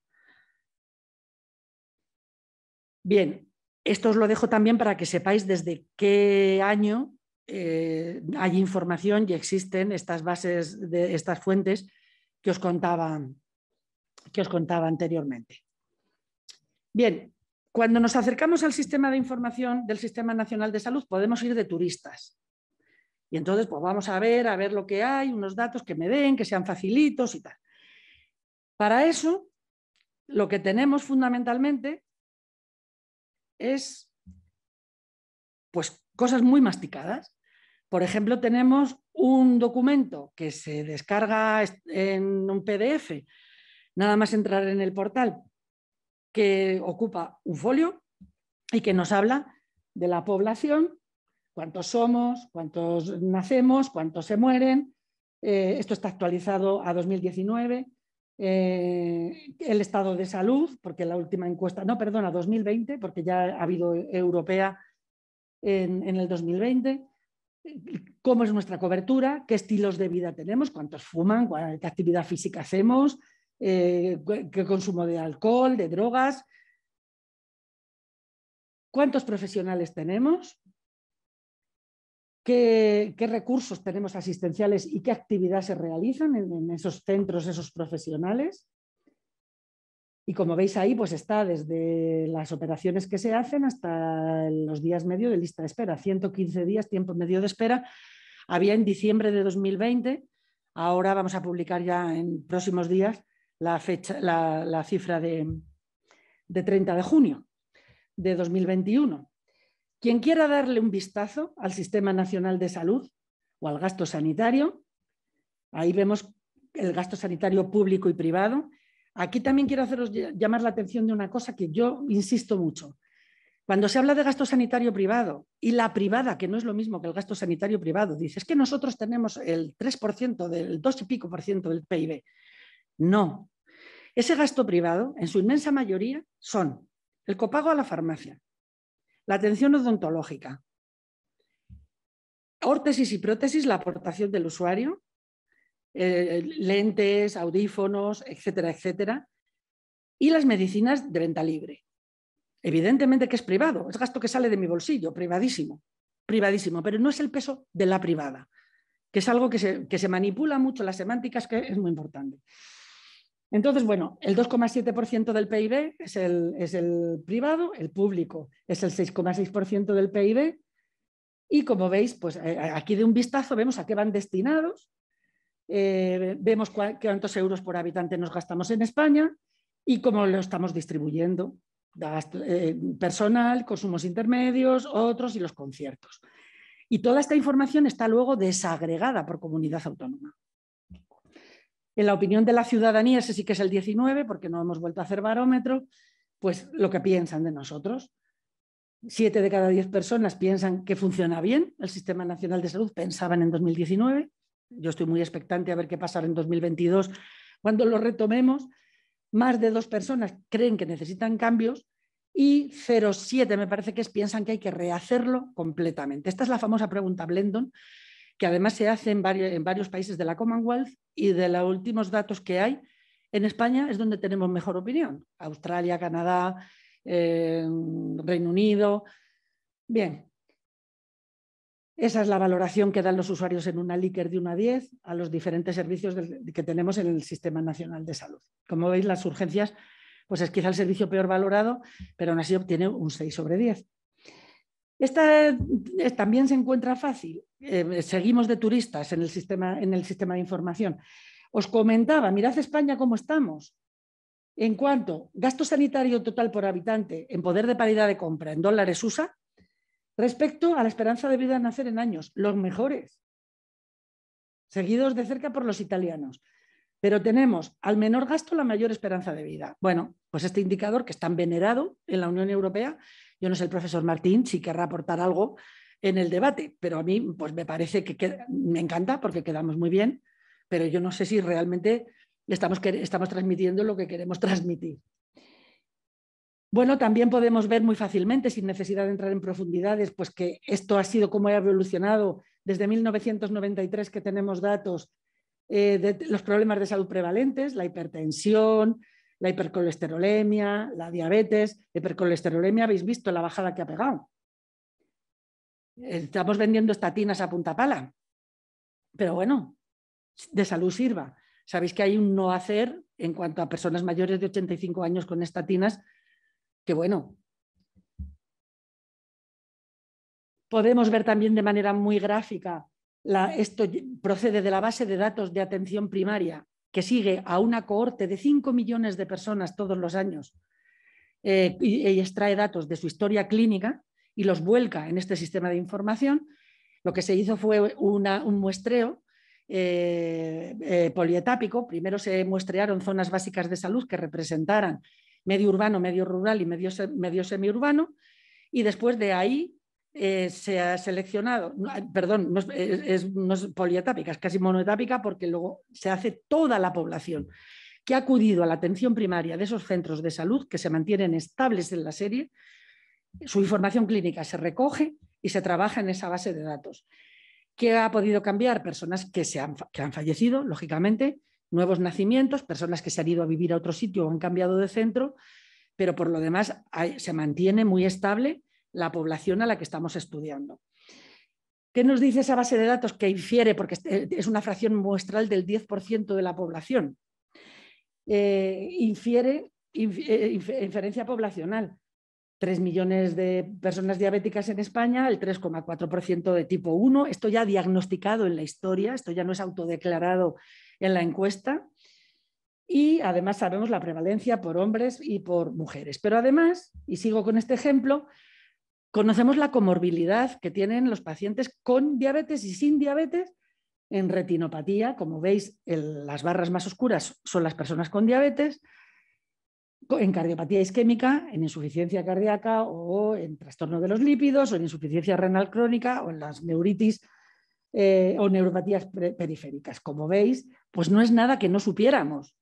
Bien, esto os lo dejo también para que sepáis desde qué año eh, hay información y existen estas bases de estas fuentes que os contaba, que os contaba anteriormente. Bien, cuando nos acercamos al sistema de información del Sistema Nacional de Salud podemos ir de turistas. Y entonces pues vamos a ver, a ver lo que hay, unos datos que me den, que sean facilitos y tal. Para eso, lo que tenemos fundamentalmente es pues cosas muy masticadas. Por ejemplo, tenemos un documento que se descarga en un PDF, nada más entrar en el portal, que ocupa un folio y que nos habla de la población, cuántos somos, cuántos nacemos, cuántos se mueren. Eh, esto está actualizado a 2019. Eh, el estado de salud, porque la última encuesta, no, perdona, 2020, porque ya ha habido europea en, el 2020, cómo es nuestra cobertura, qué estilos de vida tenemos, cuántos fuman, qué actividad física hacemos, eh, qué consumo de alcohol, de drogas, cuántos profesionales tenemos, qué, recursos tenemos asistenciales y qué actividad se realizan en esos centros, esos profesionales, y como veis ahí, pues está desde las operaciones que se hacen hasta los días medio de lista de espera, 115 días, tiempo medio de espera. Había en diciembre de 2020, ahora vamos a publicar ya en próximos días la, fecha, la, cifra de, de 30 de junio de 2021. Quien quiera darle un vistazo al Sistema Nacional de Salud o al gasto sanitario, ahí vemos el gasto sanitario público y privado Aquí también quiero haceros llamar la atención de una cosa que yo insisto mucho. Cuando se habla de gasto sanitario privado y la privada, que no es lo mismo que el gasto sanitario privado, dice es que nosotros tenemos el 3% del 2 y pico por ciento del PIB. No. Ese gasto privado, en su inmensa mayoría, son el copago a la farmacia, la atención odontológica, órtesis y prótesis, la aportación del usuario, eh, lentes, audífonos, etcétera, etcétera. Y las medicinas de venta libre. Evidentemente que es privado, es gasto que sale de mi bolsillo, privadísimo, privadísimo, pero no es el peso de la privada, que es algo que se, manipula mucho las semánticas, que es muy importante. Entonces, bueno, el 2,7% del PIB es el, es el, privado, el público es el 6,6% del PIB. Y como veis, pues eh, aquí de un vistazo vemos a qué van destinados eh, vemos cuántos euros por habitante nos gastamos en España y cómo lo estamos distribuyendo. Eh, personal, consumos intermedios, otros y los conciertos. Y toda esta información está luego desagregada por comunidad autónoma. En la opinión de la ciudadanía, ese sí que es el 19, porque no hemos vuelto a hacer barómetro, pues lo que piensan de nosotros. Siete de cada diez personas piensan que funciona bien el Sistema Nacional de Salud, pensaban en 2019 yo estoy muy expectante a ver qué pasará en 2022 cuando lo retomemos, más de dos personas creen que necesitan cambios y 0,7 me parece que es piensan que hay que rehacerlo completamente. Esta es la famosa pregunta Blendon, que además se hace en varios, países de la Commonwealth y de los últimos datos que hay, en España es donde tenemos mejor opinión. Australia, Canadá, eh, Reino Unido. Bien, esa es la valoración que dan los usuarios en una Likert de 1 a 10 a los diferentes servicios que tenemos en el Sistema Nacional de Salud. Como veis, las urgencias pues es quizá el servicio peor valorado, pero aún así obtiene un 6 sobre 10. Esta eh, también se encuentra fácil. Eh, seguimos de turistas en el, sistema, en el sistema de información. Os comentaba, mirad España cómo estamos. En cuanto gasto sanitario total por habitante en poder de paridad de compra en dólares USA, Respecto a la esperanza de vida de nacer en años, los mejores, seguidos de cerca por los italianos. Pero tenemos al menor gasto la mayor esperanza de vida. Bueno, pues este indicador que es tan venerado en la Unión Europea, yo no sé el profesor Martín si querrá aportar algo en el debate, pero a mí pues me parece que me encanta porque quedamos muy bien, pero yo no sé si realmente estamos, estamos transmitiendo lo que queremos transmitir. Bueno, también podemos ver muy fácilmente, sin necesidad de entrar en profundidades, pues que esto ha sido como ha evolucionado desde 1993 que tenemos datos eh, de los problemas de salud prevalentes, la hipertensión, la hipercolesterolemia, la diabetes, la hipercolesterolemia, habéis visto la bajada que ha pegado. Estamos vendiendo estatinas a punta pala, pero bueno, de salud sirva. Sabéis que hay un no hacer en cuanto a personas mayores de 85 años con estatinas Qué bueno. Podemos ver también de manera muy gráfica, esto procede de la base de datos de atención primaria, que sigue a una cohorte de 5 millones de personas todos los años eh, y, extrae datos de su historia clínica y los vuelca en este sistema de información. Lo que se hizo fue un muestreo eh, eh, polietápico. Primero se muestrearon zonas básicas de salud que representaran medio urbano, medio rural y medio, medio semiurbano, y después de ahí eh, se ha seleccionado, perdón, no es, es polietápica, es casi monoetápica porque luego se hace toda la población que ha acudido a la atención primaria de esos centros de salud que se mantienen estables en la serie, su información clínica se recoge y se trabaja en esa base de datos. ¿Qué ha podido cambiar? Personas que, han, que han fallecido, lógicamente, nuevos nacimientos, personas que se han ido a vivir a otro sitio o han cambiado de centro, pero por lo demás se mantiene muy estable la población a la que estamos estudiando. ¿Qué nos dice esa base de datos que infiere? Porque es eh, una fracción muestral del 10% de la población. Eh, infiere eh, inferencia poblacional. 3 millones de personas diabéticas en España, el 3,4% de tipo 1. Esto ya diagnosticado en la historia, esto ya no es autodeclarado en la encuesta. Y además sabemos la prevalencia por hombres y por mujeres. Pero además, y sigo con este ejemplo, conocemos la comorbilidad que tienen los pacientes con diabetes y sin diabetes en retinopatía. Como veis, las barras más oscuras son las personas con diabetes, en cardiopatía isquémica, en insuficiencia cardíaca o en trastorno de los lípidos o en insuficiencia renal crónica o en las neuritis eh, o neuropatías periféricas. Como veis, pues no es nada que no supiéramos.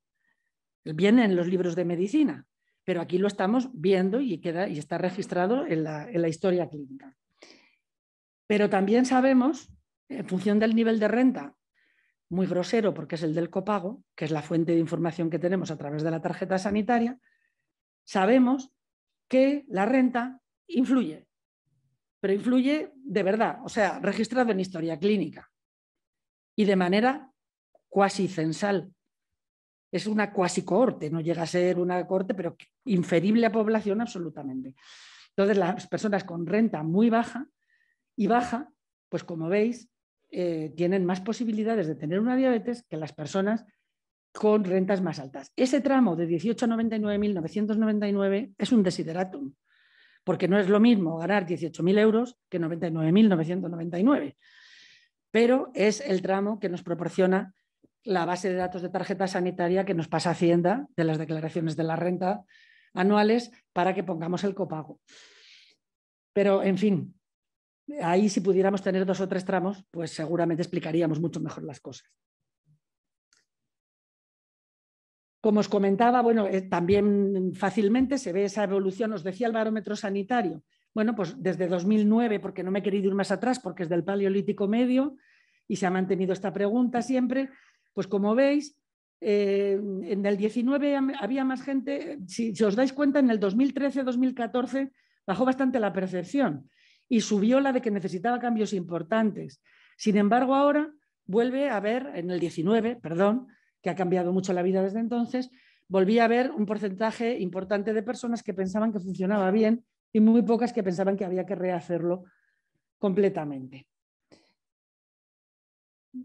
Viene en los libros de medicina, pero aquí lo estamos viendo y, queda, y está registrado en la, en la historia clínica. Pero también sabemos, en función del nivel de renta, muy grosero porque es el del copago, que es la fuente de información que tenemos a través de la tarjeta sanitaria, sabemos que la renta influye, pero influye de verdad, o sea, registrado en historia clínica y de manera cuasi censal. Es una cuasi cohorte, no llega a ser una cohorte, pero inferible a población absolutamente. Entonces, las personas con renta muy baja y baja, pues como veis, eh, tienen más posibilidades de tener una diabetes que las personas con rentas más altas. Ese tramo de 18 a 99.999 es un desideratum, porque no es lo mismo ganar 18.000 euros que 99.999, pero es el tramo que nos proporciona la base de datos de tarjeta sanitaria que nos pasa Hacienda de las declaraciones de la renta anuales para que pongamos el copago. Pero, en fin, ahí si pudiéramos tener dos o tres tramos, pues seguramente explicaríamos mucho mejor las cosas. Como os comentaba, bueno, eh, también fácilmente se ve esa evolución, os decía el barómetro sanitario. Bueno, pues desde 2009, porque no me he querido ir más atrás, porque es del Paleolítico Medio y se ha mantenido esta pregunta siempre, pues como veis, eh, en el 19 había más gente, si, os dais cuenta, en el 2013-2014 bajó bastante la percepción y subió la de que necesitaba cambios importantes. Sin embargo, ahora vuelve a ver, en el 19, perdón, que ha cambiado mucho la vida desde entonces, volví a ver un porcentaje importante de personas que pensaban que funcionaba bien y muy pocas que pensaban que había que rehacerlo completamente.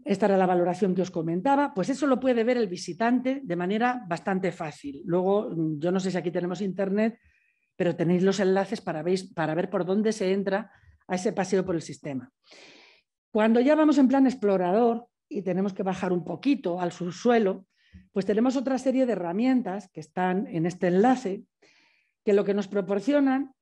Esta era la valoración que os comentaba. Pues eso lo puede ver el visitante de manera bastante fácil. Luego, mm, yo no sé si aquí tenemos internet, pero tenéis los enlaces para, para ver por dónde se entra a ese paseo por el sistema. Cuando ya vamos en plan explorador y tenemos que bajar un poquito al subsuelo, pues tenemos otra serie de herramientas que están en este enlace, que lo que nos proporcionan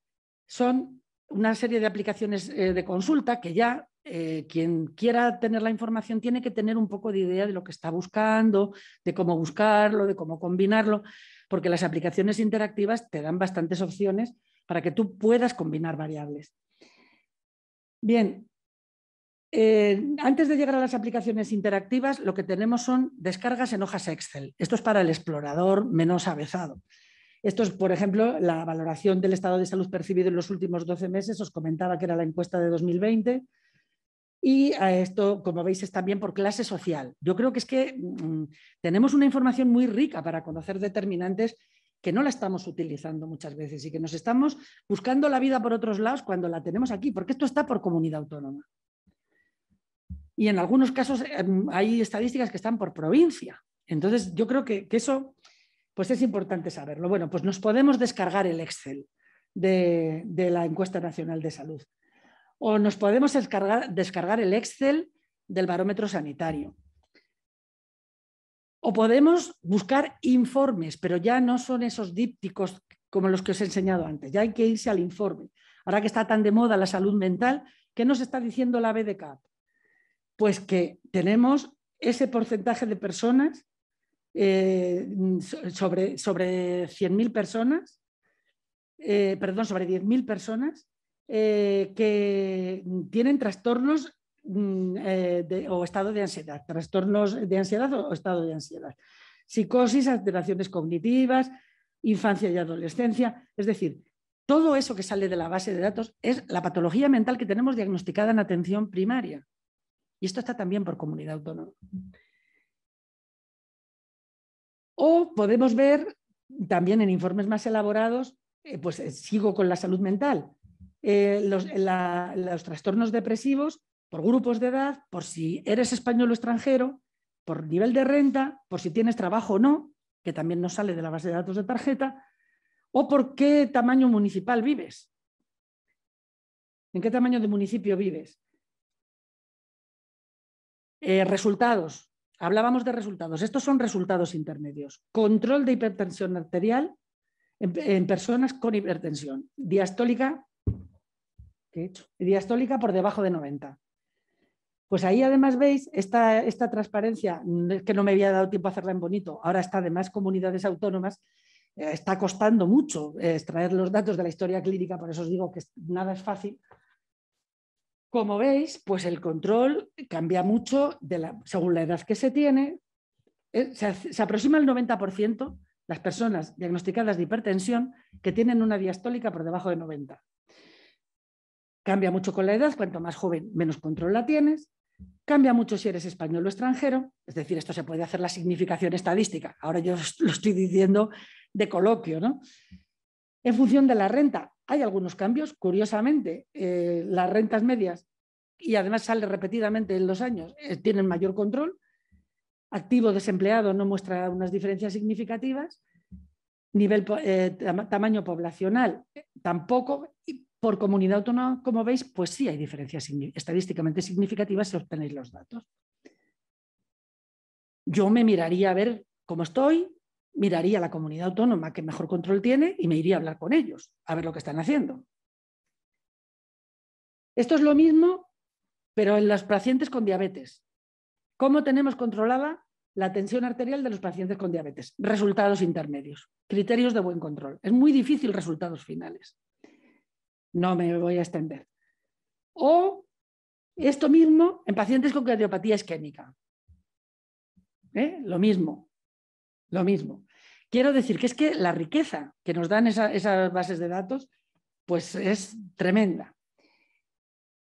son una serie de aplicaciones eh, de consulta que ya eh, quien quiera tener la información tiene que tener un poco de idea de lo que está buscando, de cómo buscarlo, de cómo combinarlo, porque las aplicaciones interactivas te dan bastantes opciones para que tú puedas combinar variables. Bien, eh, antes de llegar a las aplicaciones interactivas, lo que tenemos son descargas en hojas Excel. Esto es para el explorador menos avezado. Esto es, por ejemplo, la valoración del estado de salud percibido en los últimos 12 meses. Os comentaba que era la encuesta de 2020. Y a esto, como veis, es también por clase social. Yo creo que es que mm, tenemos una información muy rica para conocer determinantes que no la estamos utilizando muchas veces y que nos estamos buscando la vida por otros lados cuando la tenemos aquí, porque esto está por comunidad autónoma. Y en algunos casos em, hay estadísticas que están por provincia. Entonces, yo creo que, eso pues es importante saberlo. Bueno, pues nos podemos descargar el Excel de la encuesta nacional de salud o nos podemos descargar, descargar el Excel del barómetro sanitario. O podemos buscar informes, pero ya no son esos dípticos como los que os he enseñado antes, ya hay que irse al informe. Ahora que está tan de moda la salud mental, ¿qué nos está diciendo la BDK? Pues que tenemos ese porcentaje de personas, eh, sobre, sobre 100.000 personas, eh, perdón, sobre 10.000 personas, eh, que tienen trastornos mm, eh, o estado de ansiedad, trastornos de ansiedad o, estado de ansiedad, psicosis, alteraciones cognitivas, infancia y adolescencia, es decir, todo eso que sale de la base de datos es la patología mental que tenemos diagnosticada en atención primaria. Y esto está también por comunidad autónoma. O podemos ver también en informes más elaborados, eh, pues sigo con la salud mental, eh, eh, los, trastornos depresivos por grupos de edad, por si eres español o extranjero, por nivel de renta, por si tienes trabajo o no, que también nos sale de la base de datos de tarjeta, o por qué tamaño municipal vives. ¿En qué tamaño de municipio vives? Eh, resultados. Hablábamos de resultados. Estos son resultados intermedios. Control de hipertensión arterial en personas con hipertensión diastólica diastólica por debajo de 90. Pues ahí además veis esta, esta transparencia, que no me había dado tiempo a hacerla en bonito, ahora está de más comunidades autónomas, eh, está costando mucho extraer los datos de la historia clínica, por eso os digo que nada es fácil. Como veis, pues el control cambia mucho según la edad que se tiene, eh, se, se aproxima el 90% las personas diagnosticadas de hipertensión que tienen una diastólica por debajo de 90. Cambia mucho con la edad, cuanto más joven, menos control la tienes. Cambia mucho si eres español o extranjero, es decir, esto se puede hacer la significación estadística. Ahora yo lo estoy diciendo de coloquio, ¿no? En función de la renta, hay algunos cambios, curiosamente, eh, las rentas medias, y además sale repetidamente en los años, eh, tienen mayor control. Activo desempleado no muestra unas diferencias significativas. Nivel, eh, tamaño poblacional tampoco, por comunidad autónoma, como veis, pues sí hay diferencias estadísticamente significativas si obtenéis los datos. Yo me miraría a ver cómo estoy, miraría a la comunidad autónoma que mejor control tiene y me iría a hablar con ellos, a ver lo que están haciendo. Esto es lo mismo, pero en los pacientes con diabetes. ¿Cómo tenemos controlada la tensión arterial de los pacientes con diabetes? Resultados intermedios, criterios de buen control. Es muy difícil resultados finales no me voy a extender. O esto mismo en pacientes con cardiopatía isquémica. ¿Eh? Lo mismo, lo mismo. Quiero decir que es que la riqueza que nos dan esas bases de datos pues es tremenda.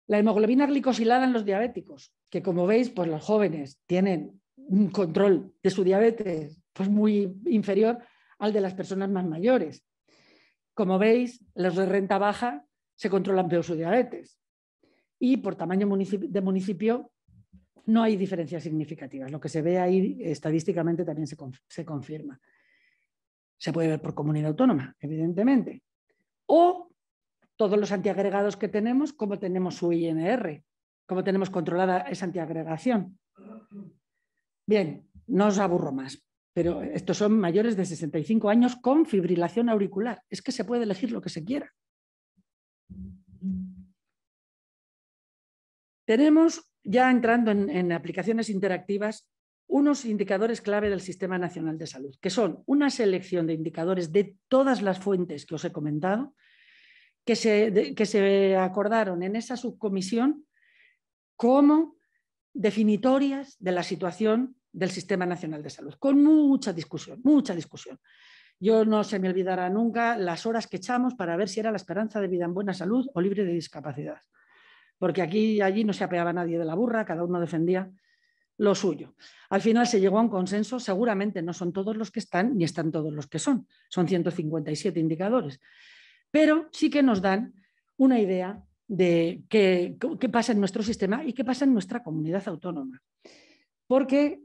La hemoglobina glicosilada en los diabéticos, que como veis, pues los jóvenes tienen un control de su diabetes pues muy inferior al de las personas más mayores. Como veis, los de renta baja se controlan peor su diabetes. Y por tamaño de municipio no hay diferencias significativas. Lo que se ve ahí estadísticamente también se, se confirma. Se puede ver por comunidad autónoma, evidentemente. O todos los antiagregados que tenemos, cómo tenemos su INR, cómo tenemos controlada esa antiagregación. Bien, no os aburro más, pero estos son mayores de 65 años con fibrilación auricular. Es que se puede elegir lo que se quiera. Tenemos, ya entrando en, aplicaciones interactivas, unos indicadores clave del Sistema Nacional de Salud, que son una selección de indicadores de todas las fuentes que os he comentado, que se, que se acordaron en esa subcomisión como definitorias de la situación del Sistema Nacional de Salud, con mucha discusión, mucha discusión. Yo no se me olvidará nunca las horas que echamos para ver si era la esperanza de vida en buena salud o libre de discapacidad. Porque aquí y allí no se apeaba nadie de la burra, cada uno defendía lo suyo. Al final se llegó a un consenso, seguramente no son todos los que están ni están todos los que son, son 157 indicadores, pero sí que nos dan una idea de qué, qué pasa en nuestro sistema y qué pasa en nuestra comunidad autónoma, porque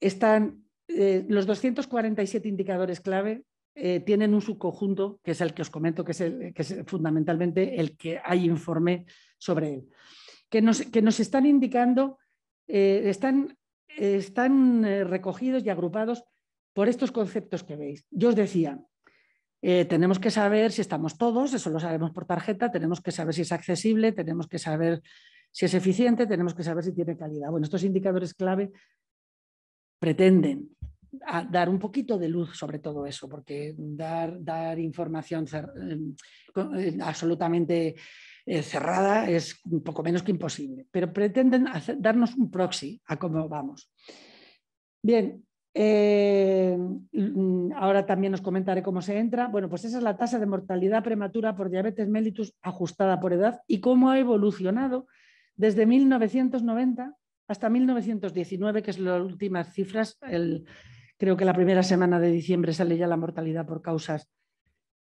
están eh, los 247 indicadores clave eh, tienen un subconjunto, que es el que os comento, que es, fundamentalmente el que hay informe sobre él, que nos, están indicando, eh, están, recogidos y agrupados por estos conceptos que veis. Yo os decía, tenemos que saber si estamos todos, eso lo sabemos por tarjeta, tenemos que saber si es accesible, tenemos que saber si es eficiente, tenemos que saber si tiene calidad. Bueno, estos indicadores clave pretenden dar un poquito de luz sobre todo eso, porque dar, información em, em, absolutamente eh, cerrada es un poco menos que imposible, pero pretenden darnos un proxy a cómo vamos. Bien, eh, mm, ahora también os comentaré cómo se entra. Bueno, pues esa es la tasa de mortalidad prematura por diabetes mellitus ajustada por edad y cómo ha evolucionado desde 1990 hasta 1919, que es la últimas cifras, creo que la primera semana de diciembre sale ya la mortalidad por causas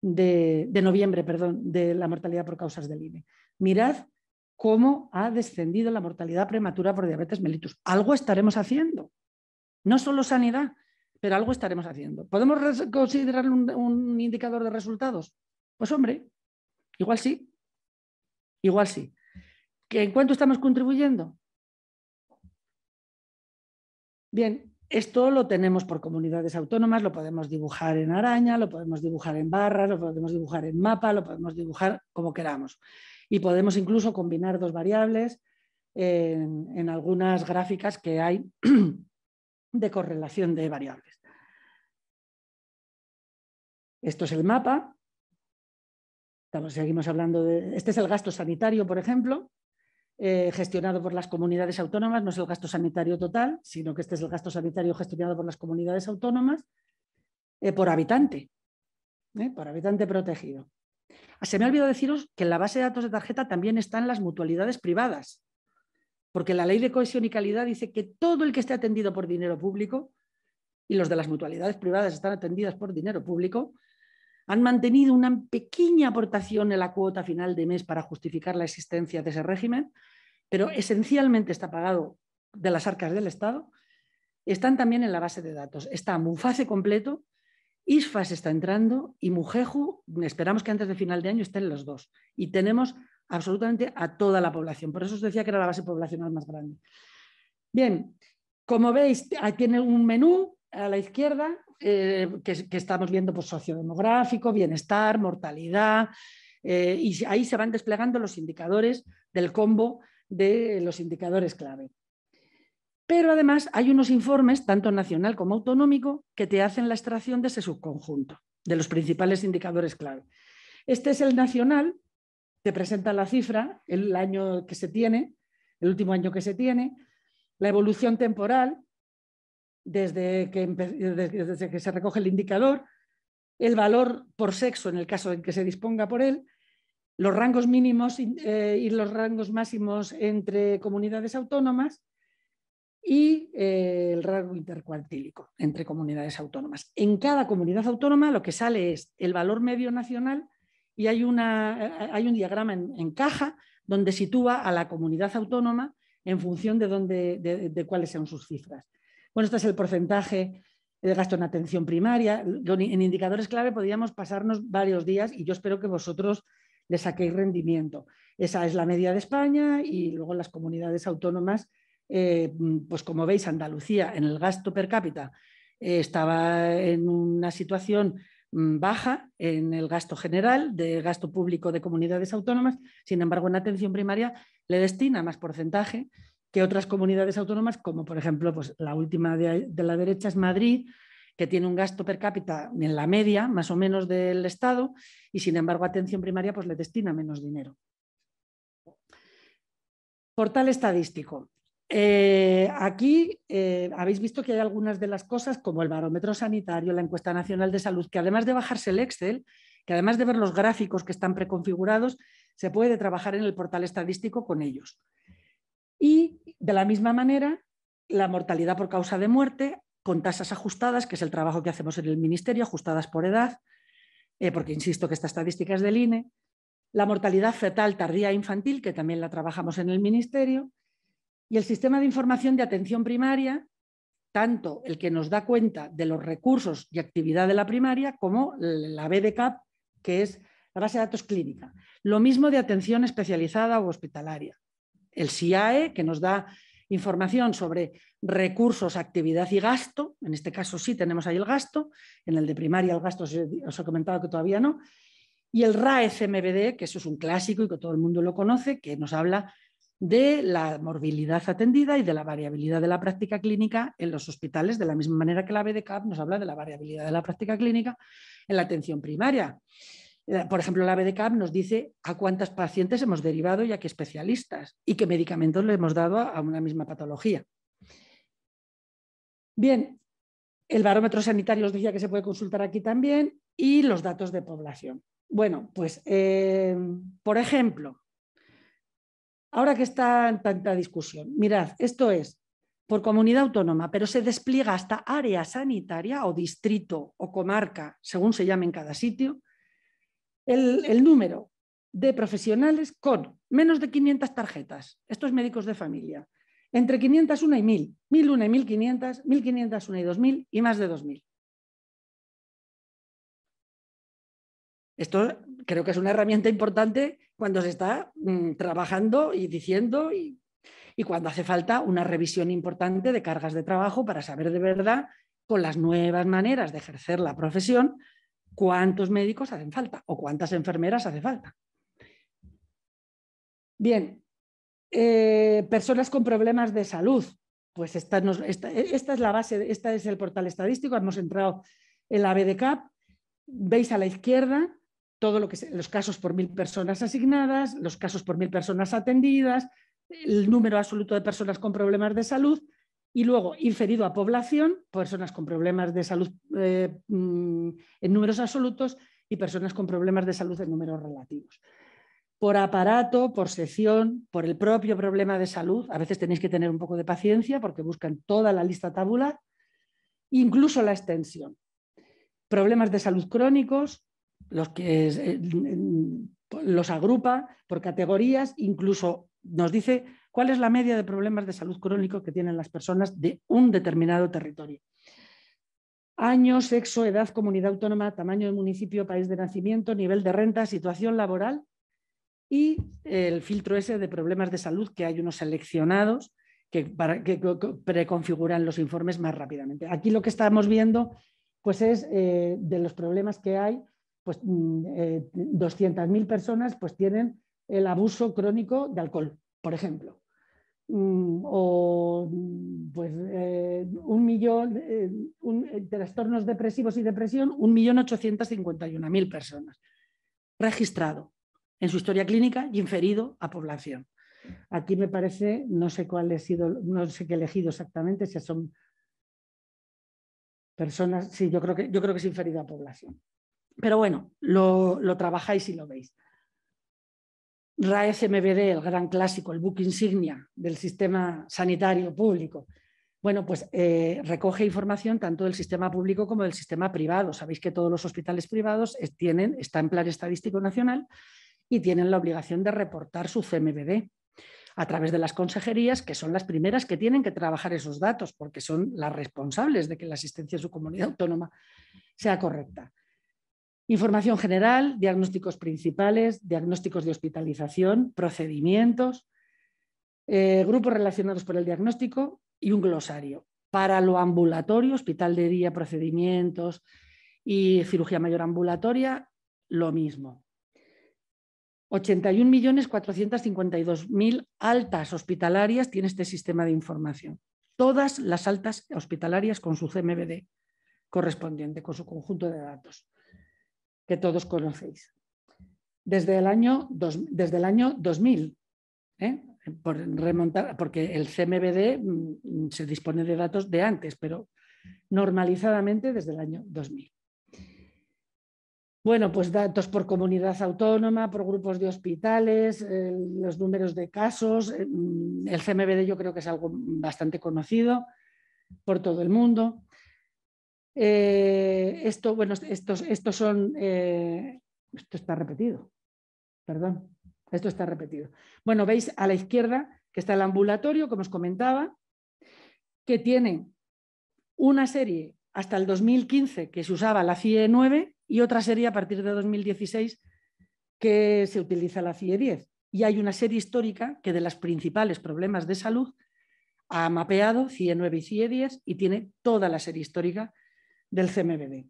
de, noviembre, perdón, de la mortalidad por causas del INE. Mirad cómo ha descendido la mortalidad prematura por diabetes mellitus. Algo estaremos haciendo. No solo sanidad, pero algo estaremos haciendo. ¿Podemos considerar un, indicador de resultados? Pues hombre, igual sí. Igual sí. ¿Que ¿En cuánto estamos contribuyendo? Bien, esto lo tenemos por comunidades autónomas, lo podemos dibujar en araña, lo podemos dibujar en barras, lo podemos dibujar en mapa, lo podemos dibujar como queramos. Y podemos incluso combinar dos variables en, algunas gráficas que hay de correlación de variables. Esto es el mapa. seguimos hablando de... Este es el gasto sanitario, por ejemplo. Eh, gestionado por las comunidades autónomas, no es el gasto sanitario total, sino que este es el gasto sanitario gestionado por las comunidades autónomas eh, por habitante, eh, por habitante protegido. Ah, se me ha olvidado deciros que en la base de datos de tarjeta también están las mutualidades privadas, porque la ley de cohesión y calidad dice que todo el que esté atendido por dinero público, y los de las mutualidades privadas están atendidas por dinero público, han mantenido una pequeña aportación en la cuota final de mes para justificar la existencia de ese régimen, pero esencialmente está pagado de las arcas del Estado, están también en la base de datos. Está Mufase completo, ISFAS está entrando y Mujeju, esperamos que antes de final de año estén los dos. Y tenemos absolutamente a toda la población. Por eso os decía que era la base poblacional más grande. Bien, como veis, tiene un menú a la izquierda eh, que, estamos viendo por pues, sociodemográfico, bienestar, mortalidad, eh, y ahí se van desplegando los indicadores del combo de los indicadores clave. Pero además hay unos informes, tanto nacional como autonómico, que te hacen la extracción de ese subconjunto, de los principales indicadores clave. Este es el nacional, te presenta la cifra, el año que se tiene, el último año que se tiene, la evolución temporal, desde que, se recoge el indicador, el valor por sexo en el caso en que se disponga por él, los rangos mínimos eh, y los rangos máximos entre comunidades autónomas y eh, el rango intercuartílico entre comunidades autónomas. En cada comunidad autónoma lo que sale es el valor medio nacional y hay, hay un diagrama en, caja donde sitúa a la comunidad autónoma en función de, de cuáles sean sus cifras. Bueno, este es el porcentaje de gasto en atención primaria. En indicadores clave podríamos pasarnos varios días y yo espero que vosotros le saquéis rendimiento. Esa es la media de España y luego las comunidades autónomas, eh, pues como veis, Andalucía en el gasto per cápita eh, estaba en una situación mm, baja en el gasto general de gasto público de comunidades autónomas, sin embargo en atención primaria le destina más porcentaje que otras comunidades autónomas, como por ejemplo pues, la última de, la derecha es Madrid, que tiene un gasto per cápita en la media, más o menos, del Estado, y sin embargo atención primaria pues, le destina menos dinero. Portal estadístico. Eh, aquí eh, habéis visto que hay algunas de las cosas como el barómetro sanitario, la encuesta nacional de salud, que además de bajarse el Excel, que además de ver los gráficos que están preconfigurados, se puede trabajar en el portal estadístico con ellos. Y de la misma manera, la mortalidad por causa de muerte, con tasas ajustadas, que es el trabajo que hacemos en el Ministerio, ajustadas por edad, eh, porque insisto que esta estadística es del INE, la mortalidad fetal tardía infantil, que también la trabajamos en el Ministerio, y el sistema de información de atención primaria, tanto el que nos da cuenta de los recursos y actividad de la primaria como la BDCAP, que es la base de datos clínica. Lo mismo de atención especializada o hospitalaria el SIAE, que nos da información sobre recursos, actividad y gasto. En este caso sí tenemos ahí el gasto. En el de primaria el gasto os he comentado que todavía no. Y el RAE-CMBD, que eso es un clásico y que todo el mundo lo conoce, que nos habla de la morbilidad atendida y de la variabilidad de la práctica clínica en los hospitales, de la misma manera que la BDCAP nos habla de la variabilidad de la práctica clínica en la atención primaria por ejemplo, la BDCAP nos dice a cuántas pacientes hemos derivado y a qué especialistas y qué medicamentos le hemos dado a una misma patología. Bien, el barómetro sanitario os decía que se puede consultar aquí también y los datos de población. Bueno, pues, eh, por ejemplo, ahora que está en tanta discusión, mirad, esto es por comunidad autónoma, pero se despliega hasta área sanitaria o distrito o comarca, según se llame en cada sitio, el, número de profesionales con menos de 500 tarjetas, estos médicos de familia, entre 501 y 1000, 1001 y 1500, 1501 y 2000 y más de 2000. Esto creo que es una herramienta importante cuando se está mm, trabajando y diciendo y, cuando hace falta una revisión importante de cargas de trabajo para saber de verdad con las nuevas maneras de ejercer la profesión cuántos médicos hacen falta o cuántas enfermeras hace falta. Bien, eh, personas con problemas de salud. Pues esta, es la base, esta es el portal estadístico, hemos entrado en la BDCAP. Veis a la izquierda todo lo que los casos por mil personas asignadas, los casos por mil personas atendidas, el número absoluto de personas con problemas de salud y luego, inferido a población, personas con problemas de salud eh, mm, en números absolutos y personas con problemas de salud en números relativos. Por aparato, por sección, por el propio problema de salud, a veces tenéis que tener un poco de paciencia porque buscan toda la lista tabular, incluso la extensión. Problemas de salud crónicos, los que eh, mm, mm, los agrupa por categorías, incluso nos dice cuál es la media de problemas de salud crónico que tienen las personas de un determinado territorio. Año, sexo, edad, comunidad autónoma, tamaño de municipio, país de nacimiento, nivel de renta, situación laboral y eh, el filtro ese de problemas de salud, que hay unos seleccionados que, preconfiguran los informes más rápidamente. Aquí lo que estamos viendo pues es eh, de los problemas que hay, pues 200.000 mm, eh, personas pues tienen el abuso crónico de alcohol, por ejemplo. Mm, o mm, pues eh, un millón, de eh, eh, trastornos depresivos y depresión, mil personas registrado en su historia clínica y inferido a población. Aquí me parece, no sé cuál he sido, no sé qué he elegido exactamente, si son personas, sí, yo creo que, yo creo que es inferido a población. Pero bueno, lo, lo trabajáis y lo veis. RAE-CMBD, el gran clásico, el book insignia del sistema sanitario público, bueno, pues eh, recoge información tanto del sistema público como del sistema privado. Sabéis que todos los hospitales privados eh, tienen, está en plan estadístico nacional y tienen la obligación de reportar su CMBD a través de las consejerías, que son las primeras que tienen que trabajar esos datos, porque son las responsables de que la asistencia de su comunidad autónoma sea correcta. Información general, diagnósticos principales, diagnósticos de hospitalización, procedimientos, eh, grupos relacionados por el diagnóstico y un glosario. Para lo ambulatorio, hospital de día, procedimientos y cirugía mayor ambulatoria, lo mismo. 81.452.000 altas hospitalarias tiene este sistema de información. Todas las altas hospitalarias con su CMBD correspondiente, con su conjunto de datos que todos conocéis. Desde el año, desde el año 2000, ¿eh? remontar, porque el CMBD mm, se dispone de datos de antes, pero normalizadamente desde el año 2000. Bueno, pues datos por comunidad autónoma, por grupos de hospitales, eh, los números de casos. Eh, mm, el CMBD yo creo que es algo bastante conocido por todo el mundo. Eh, esto, bueno, estos, son, eh, esto está repetido, perdón, esto está repetido. Bueno, veis a la izquierda que está el ambulatorio, como os comentaba, que tiene una serie hasta el 2015 que se usaba la CIE 9 y otra serie a partir de 2016 que se utiliza la CIE e 10. Y hay una serie histórica que de los principales problemas de salud ha mapeado CIE 9 y CIE e 10 y tiene toda la serie histórica del CMBB.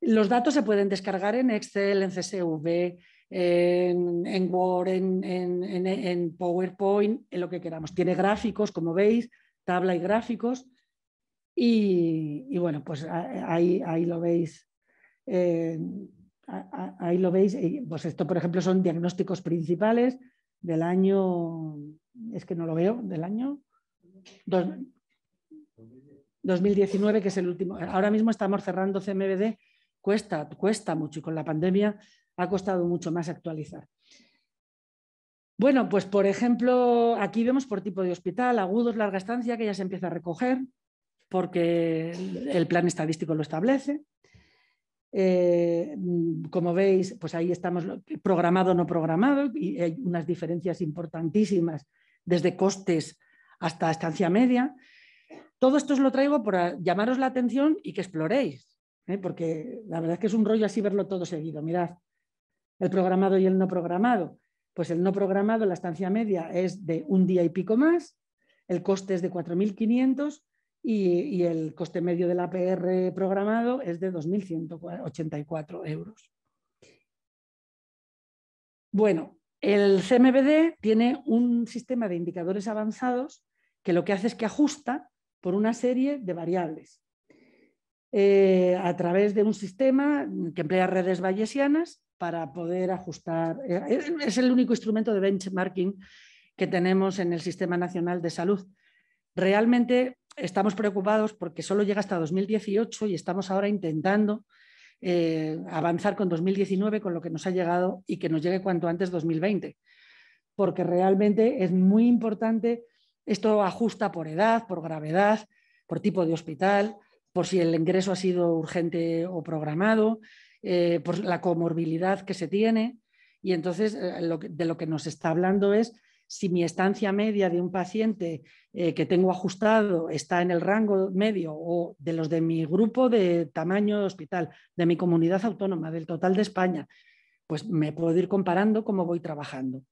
Los datos se pueden descargar en Excel, en CSV, en, Word, en, PowerPoint, en lo que queramos. Tiene gráficos, como veis, tabla y gráficos. Y, bueno, pues ahí, lo veis. ahí lo veis. Pues esto, por ejemplo, son diagnósticos principales del año, es que no lo veo, del año 2019, que es el último. Ahora mismo estamos cerrando CMBD, cuesta, cuesta mucho y con la pandemia ha costado mucho más actualizar. Bueno, pues por ejemplo, aquí vemos por tipo de hospital, agudos, larga estancia, que ya se empieza a recoger porque el plan estadístico lo establece. Eh, como veis, pues ahí estamos programado no programado y hay unas diferencias importantísimas desde costes hasta estancia media. Todo esto os lo traigo para llamaros la atención y que exploréis, ¿eh? porque la verdad es que es un rollo así verlo todo seguido. Mirad, el programado y el no programado. Pues el no programado, la estancia media es de un día y pico más, el coste es de 4.500 y, y, el coste medio del APR programado es de 2.184 euros. Bueno, el CMBD tiene un sistema de indicadores avanzados que lo que hace es que ajusta por una serie de variables eh, a través de un sistema que emplea redes bayesianas para poder ajustar. Eh, es el único instrumento de benchmarking que tenemos en el Sistema Nacional de Salud. Realmente estamos preocupados porque solo llega hasta 2018 y estamos ahora intentando eh, avanzar con 2019, con lo que nos ha llegado y que nos llegue cuanto antes 2020, porque realmente es muy importante esto ajusta por edad, por gravedad, por tipo de hospital, por si el ingreso ha sido urgente o programado, eh, por la comorbilidad que se tiene. Y entonces eh, de lo que nos está hablando es si mi estancia media de un paciente eh, que tengo ajustado está en el rango medio o de los de mi grupo de tamaño de hospital, de mi comunidad autónoma, del total de España, pues me puedo ir comparando cómo voy trabajando.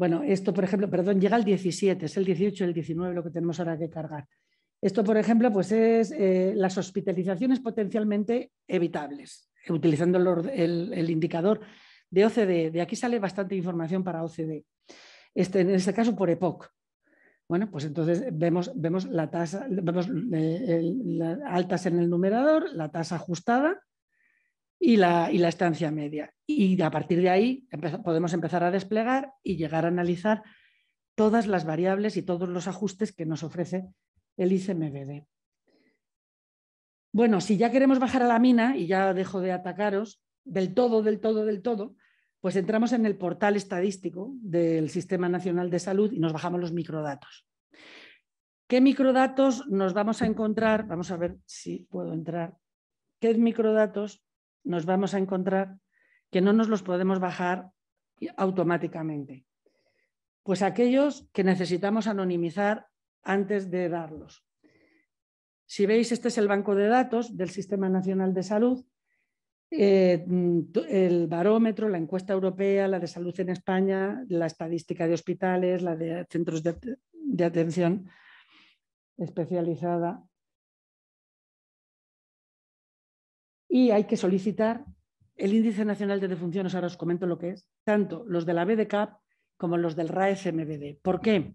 Bueno, esto, por ejemplo, perdón, llega al 17, es el 18 y el 19 lo que tenemos ahora que cargar. Esto, por ejemplo, pues es eh, las hospitalizaciones potencialmente evitables, utilizando el, indicador de OCDE. De aquí sale bastante información para OCDE. Este, en este caso, por EPOC. Bueno, pues entonces vemos, la tasa, vemos eh, el, altas en el numerador, la tasa ajustada y la, estancia media. Y a partir de ahí podemos empezar a desplegar y llegar a analizar todas las variables y todos los ajustes que nos ofrece el ICMBD. Bueno, si ya queremos bajar a la mina y ya dejo de atacaros del todo, del todo, del todo, pues entramos en el portal estadístico del Sistema Nacional de Salud y nos bajamos los microdatos. ¿Qué microdatos nos vamos a encontrar? Vamos a ver si puedo entrar. ¿Qué microdatos nos vamos a encontrar que no nos los podemos bajar automáticamente. Pues aquellos que necesitamos anonimizar antes de darlos. Si veis, este es el banco de datos del Sistema Nacional de Salud. Eh, el barómetro, la encuesta europea, la de salud en España, la estadística de hospitales, la de centros de, de atención especializada y hay que solicitar el Índice Nacional de Defunciones, ahora os comento lo que es, tanto los de la BDCAP como los del RAECMBD. ¿Por qué?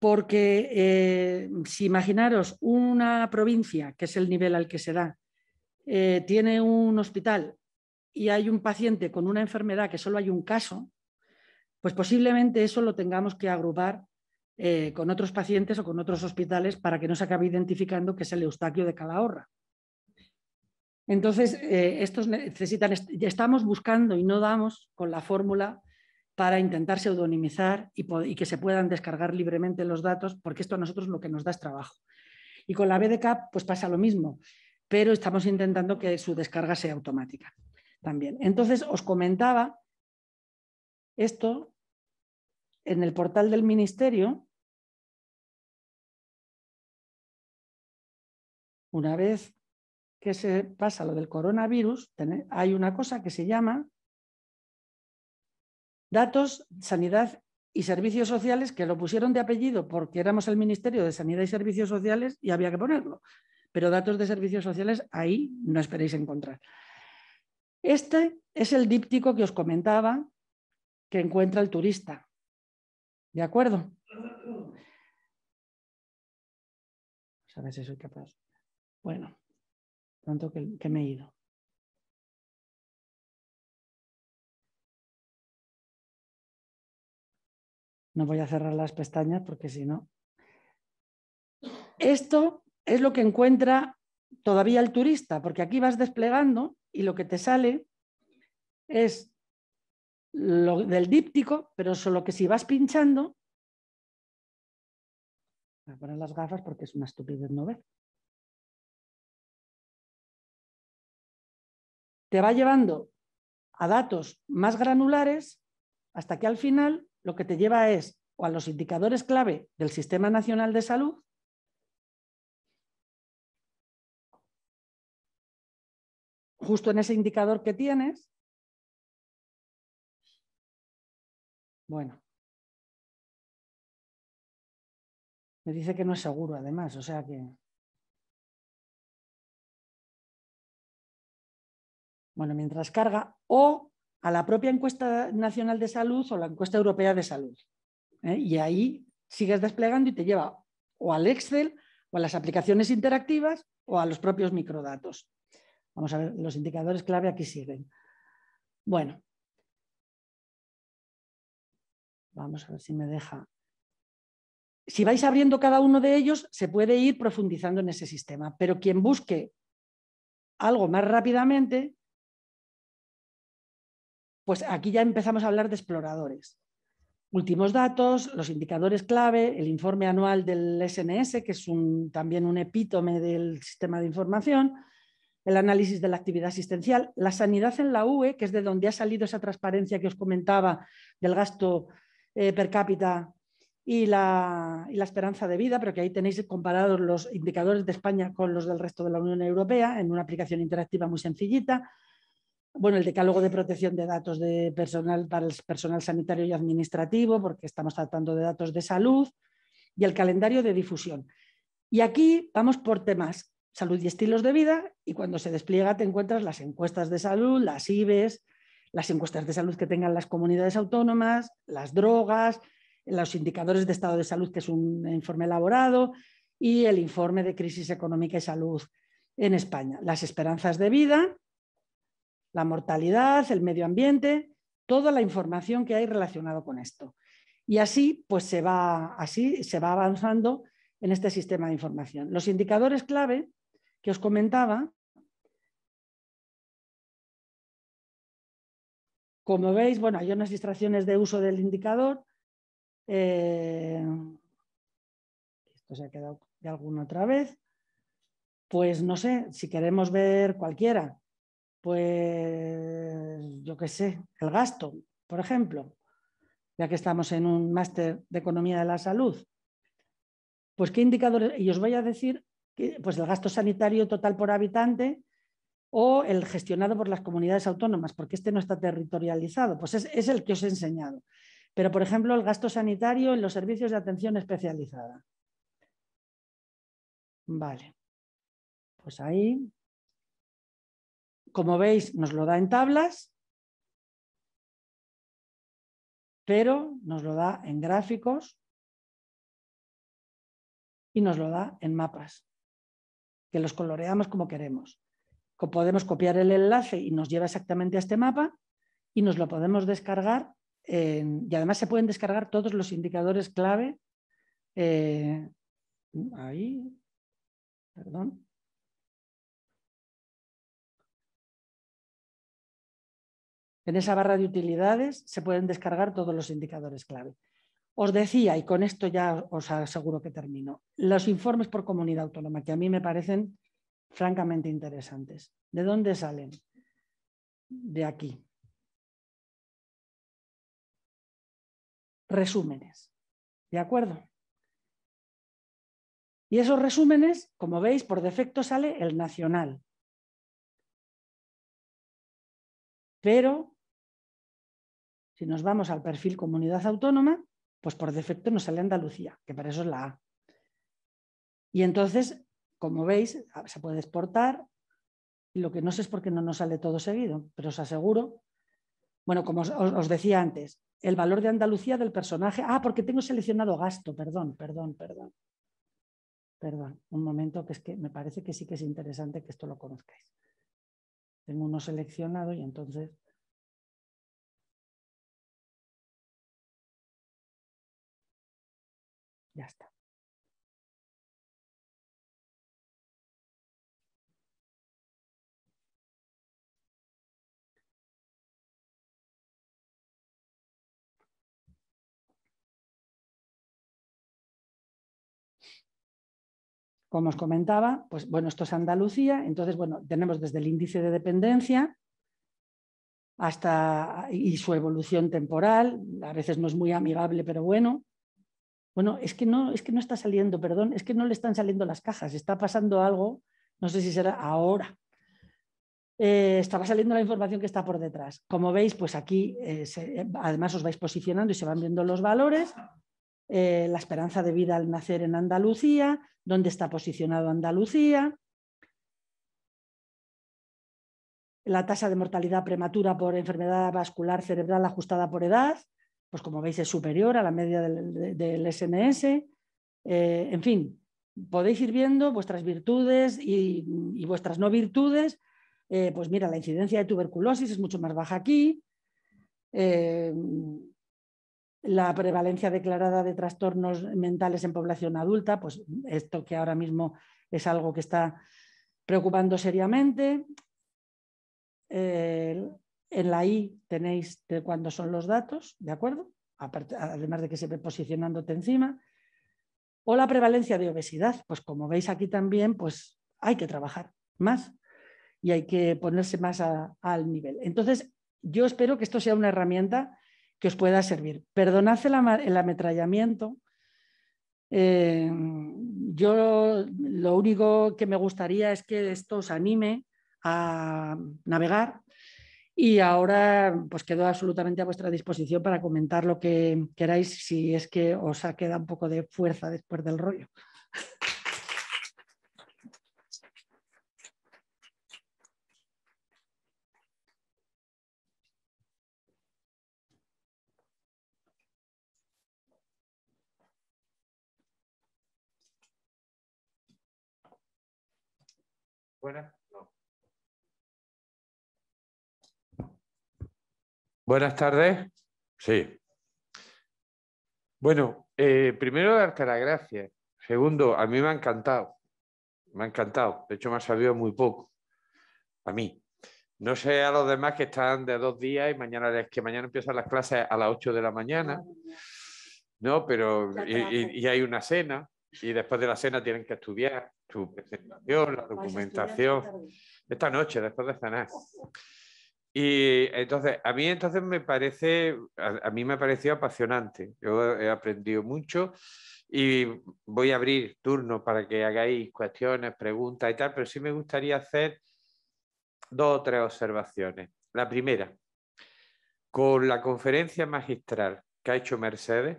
Porque eh, si imaginaros una provincia, que es el nivel al que se da, eh, tiene un hospital y hay un paciente con una enfermedad que solo hay un caso, pues posiblemente eso lo tengamos que agrupar eh, con otros pacientes o con otros hospitales para que no se acabe identificando que es el Eustaquio de Calahorra. Entonces, eh, estos necesitan, estamos buscando y no damos con la fórmula para intentar pseudonimizar y, que se puedan descargar libremente los datos, porque esto a nosotros lo que nos da es trabajo. Y con la BDK pues pasa lo mismo, pero estamos intentando que su descarga sea automática también. Entonces, os comentaba esto en el portal del ministerio. Una vez que se pasa lo del coronavirus, hay una cosa que se llama datos, sanidad y servicios sociales, que lo pusieron de apellido porque éramos el Ministerio de Sanidad y Servicios Sociales y había que ponerlo. Pero datos de servicios sociales ahí no esperéis encontrar. Este es el díptico que os comentaba que encuentra el turista. ¿De acuerdo? si soy capaz. Bueno tanto que, me he ido. No voy a cerrar las pestañas porque si no. Esto es lo que encuentra todavía el turista, porque aquí vas desplegando y lo que te sale es lo del díptico, pero solo que si vas pinchando, voy a poner las gafas porque es una estupidez no te va llevando a datos más granulares hasta que al final lo que te lleva es a los indicadores clave del Sistema Nacional de Salud justo en ese indicador que tienes. Bueno. Me dice que no es seguro, además, o sea que... bueno, mientras carga, o a la propia encuesta nacional de salud o la encuesta europea de salud. ¿eh? Y ahí sigues desplegando y te lleva o al Excel o a las aplicaciones interactivas o a los propios microdatos. Vamos a ver, los indicadores clave aquí siguen. Bueno, vamos a ver si me deja. Si vais abriendo cada uno de ellos, se puede ir profundizando en ese sistema, pero quien busque algo más rápidamente pues aquí ya empezamos a hablar de exploradores. Últimos datos, los indicadores clave, el informe anual del SNS, que es también un epítome del sistema de información, el análisis de la actividad asistencial, la sanidad en la UE, que es de donde ha salido esa transparencia que os comentaba del gasto eh, per cápita y la, y la, esperanza de vida, pero que ahí tenéis comparados los indicadores de España con los del resto de la Unión Europea en una aplicación interactiva muy sencillita bueno, el decálogo de protección de datos de personal para el personal sanitario y administrativo, porque estamos tratando de datos de salud, y el calendario de difusión. Y aquí vamos por temas salud y estilos de vida, y cuando se despliega te encuentras las encuestas de salud, las IBES, las encuestas de salud que tengan las comunidades autónomas, las drogas, los indicadores de estado de salud, que es un informe elaborado, y el informe de crisis económica y salud en España, las esperanzas de vida, la mortalidad, el medio ambiente, toda la información que hay relacionado con esto. Y así, pues se va, así se va avanzando en este sistema de información. Los indicadores clave que os comentaba, como veis, bueno, hay unas distracciones de uso del indicador. Eh, esto se ha quedado de alguna otra vez. Pues no sé, si queremos ver cualquiera, pues yo qué sé, el gasto, por ejemplo, ya que estamos en un máster de economía de la salud. Pues qué indicadores, y os voy a decir, pues el gasto sanitario total por habitante o el gestionado por las comunidades autónomas, porque este no está territorializado, pues es el que os he enseñado. Pero, por ejemplo, el gasto sanitario en los servicios de atención especializada. Vale, pues ahí como veis, nos lo da en tablas, pero nos lo da en gráficos y nos lo da en mapas, que los coloreamos como queremos. Podemos copiar el enlace y nos lleva exactamente a este mapa y nos lo podemos descargar y además se pueden descargar todos los indicadores clave. Eh, ahí, perdón. En esa barra de utilidades se pueden descargar todos los indicadores clave. Os decía, y con esto ya os aseguro que termino, los informes por comunidad autónoma, que a mí me parecen francamente interesantes. ¿De dónde salen? De aquí. Resúmenes. ¿De acuerdo? Y esos resúmenes, como veis, por defecto sale el nacional. Pero si nos vamos al perfil comunidad autónoma, pues por defecto nos sale Andalucía, que para eso es la A. Y entonces, como veis, se puede exportar. lo que no sé es por qué no nos sale todo seguido, pero os aseguro. Bueno, como os, os decía antes, el valor de Andalucía del personaje. Ah, porque tengo seleccionado gasto, perdón, perdón, perdón. Perdón, un momento, que es que me parece que sí que es interesante que esto lo conozcáis. Tengo uno seleccionado y entonces Ya está. Como os comentaba, pues bueno, esto es Andalucía, entonces bueno, tenemos desde el índice de dependencia, hasta y su evolución temporal, a veces no es muy amigable, pero bueno, bueno, es que no, es que no está saliendo, perdón, es que no le están saliendo las cajas, está pasando algo, no sé si será ahora. Eh, estaba saliendo la información que está por detrás. Como veis, pues aquí eh, eh, además os vais posicionando y se van viendo los valores, la esperanza de vida al nacer en Andalucía, dónde está posicionado Andalucía, la tasa de mortalidad prematura por enfermedad vascular cerebral ajustada por edad, pues como veis es superior a la media del, SNS. Eh, en fin, podéis ir viendo vuestras virtudes y, vuestras no virtudes. Eh, pues mira, la incidencia de tuberculosis es mucho más baja aquí. Eh, la prevalencia declarada de trastornos mentales en población adulta, pues esto que ahora mismo es algo que está preocupando seriamente. El... En la I tenéis de cuándo son los datos, ¿de acuerdo? además de que se ve posicionándote encima. O la prevalencia de obesidad, pues como veis aquí también, pues hay que trabajar más y hay que ponerse más al nivel. Entonces, yo espero que esto sea una herramienta que os pueda servir. Perdonad el, ametrallamiento. Eh, yo lo único que me gustaría es que esto os anime a navegar, y ahora pues quedo absolutamente a vuestra disposición para comentar lo que queráis si es que os ha quedado un poco de fuerza después del rollo. Buenas Buenas tardes. Sí. Bueno, eh, primero darte las gracias. Segundo, a mí me ha encantado. Me ha encantado. De hecho, me ha sabido muy poco. A mí. No sé a los demás que están de dos días y mañana es que mañana empiezan las clases a las 8 de la mañana. No, pero y, hay una cena y después de la cena tienen que estudiar su presentación, la documentación. Esta noche, después de cenar. Y entonces, a mí entonces me parece, a, mí me pareció apasionante. Yo he aprendido mucho y voy a abrir turno para que hagáis cuestiones, preguntas y tal, pero sí me gustaría hacer dos o tres observaciones. La primera, con la conferencia magistral que ha hecho Mercedes,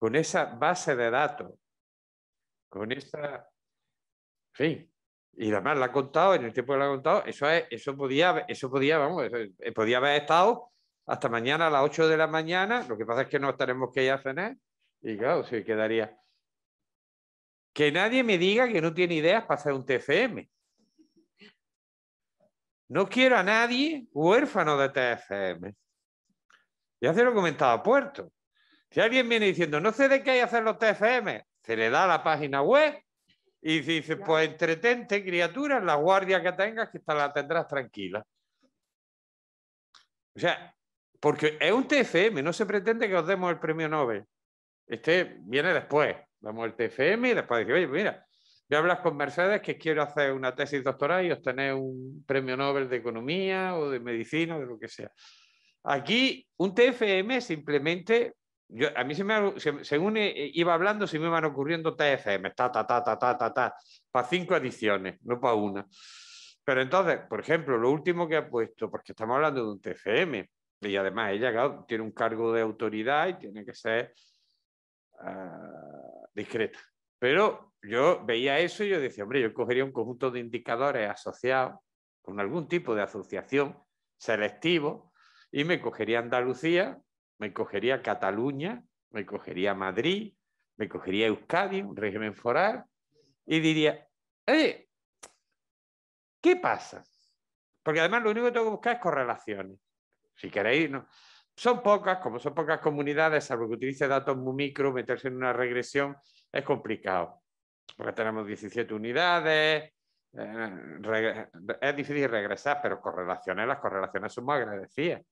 con esa base de datos, con esa, fin, y además la ha contado, en el tiempo que la ha contado, eso, es, eso, podía, eso podía, vamos, eh, podía haber estado hasta mañana a las 8 de la mañana. Lo que pasa es que no estaremos que ir a cenar y claro, se quedaría. Que nadie me diga que no tiene ideas para hacer un TFM. No quiero a nadie huérfano de TFM. Ya se lo comentaba Puerto. Si alguien viene diciendo, no sé de qué hay hacer los TFM, se le da la página web y dice, pues entretente, criatura, la guardia que tengas, que la tendrás tranquila. O sea, porque es un TFM, no se pretende que os demos el premio Nobel. Este viene después. Damos el TFM y después dice, oye, mira, yo hablas con Mercedes que quiero hacer una tesis doctoral y obtener un premio Nobel de Economía o de Medicina o de lo que sea. Aquí un TFM simplemente a mí se me, según iba hablando, se me iban ocurriendo TFM, ta, ta, ta, ta, ta, ta, ta, para cinco ediciones, no para una. Pero entonces, por ejemplo, lo último que ha puesto, porque estamos hablando de un TFM, y además ella tiene un cargo de autoridad y tiene que ser ah, discreta. Pero yo veía eso y yo decía, hombre, yo cogería un conjunto de indicadores asociados con algún tipo de asociación selectivo y me cogería Andalucía me cogería Cataluña, me cogería Madrid, me cogería Euskadi, un régimen foral, y diría, ¿qué pasa? Porque además lo único que tengo que buscar es correlaciones. Si queréis, no. son pocas, como son pocas comunidades, salvo que utilice datos muy micro, meterse en una regresión es complicado. Porque tenemos 17 unidades, eh, es difícil regresar, pero correlaciones, las correlaciones son muy agradecidas.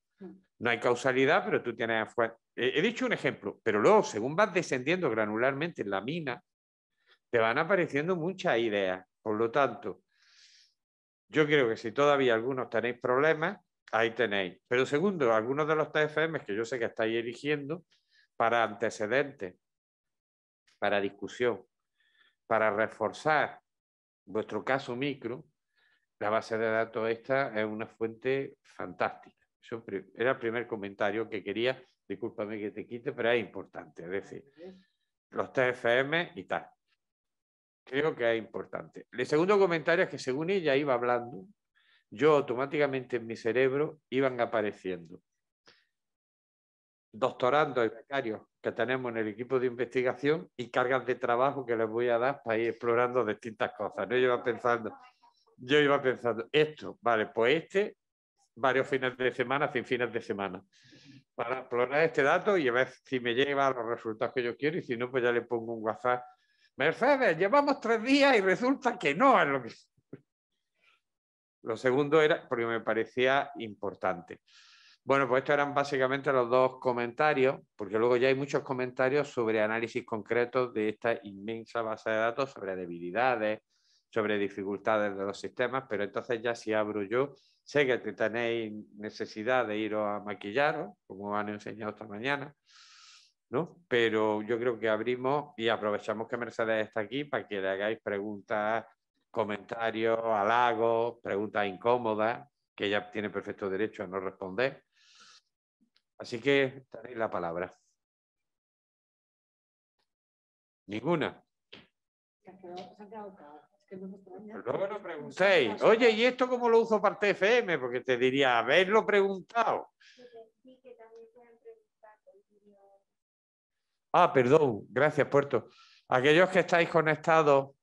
No hay causalidad, pero tú tienes... He dicho un ejemplo, pero luego, según vas descendiendo granularmente en la mina, te van apareciendo muchas ideas. Por lo tanto, yo creo que si todavía algunos tenéis problemas, ahí tenéis. Pero segundo, algunos de los TFM que yo sé que estáis eligiendo para antecedentes, para discusión, para reforzar vuestro caso micro, la base de datos esta es una fuente fantástica era el primer comentario que quería, discúlpame que te quite, pero es importante, es decir, los TFM y tal. Creo que es importante. El segundo comentario es que según ella iba hablando, yo automáticamente en mi cerebro iban apareciendo doctorando y becarios que tenemos en el equipo de investigación y cargas de trabajo que les voy a dar para ir explorando distintas cosas. ¿no? iba pensando, yo iba pensando, esto, vale, pues este varios fines de semana, sin fines de semana, para explorar este dato y a ver si me lleva a los resultados que yo quiero y si no, pues ya le pongo un WhatsApp. Mercedes, llevamos tres días y resulta que no es lo que... Lo segundo era, porque me parecía importante. Bueno, pues estos eran básicamente los dos comentarios, porque luego ya hay muchos comentarios sobre análisis concretos de esta inmensa base de datos, sobre debilidades, sobre dificultades de los sistemas, pero entonces ya si abro yo Sé que tenéis necesidad de iros a maquillaros, como han enseñado esta mañana, ¿no? Pero yo creo que abrimos y aprovechamos que Mercedes está aquí para que le hagáis preguntas, comentarios, halagos, preguntas incómodas, que ella tiene perfecto derecho a no responder. Así que tenéis la palabra. Ninguna. Se se Luego lo preguntéis. oye, ¿y esto cómo lo uso para TFM? Porque te diría, haberlo preguntado. Ah, perdón, gracias Puerto. Aquellos que estáis conectados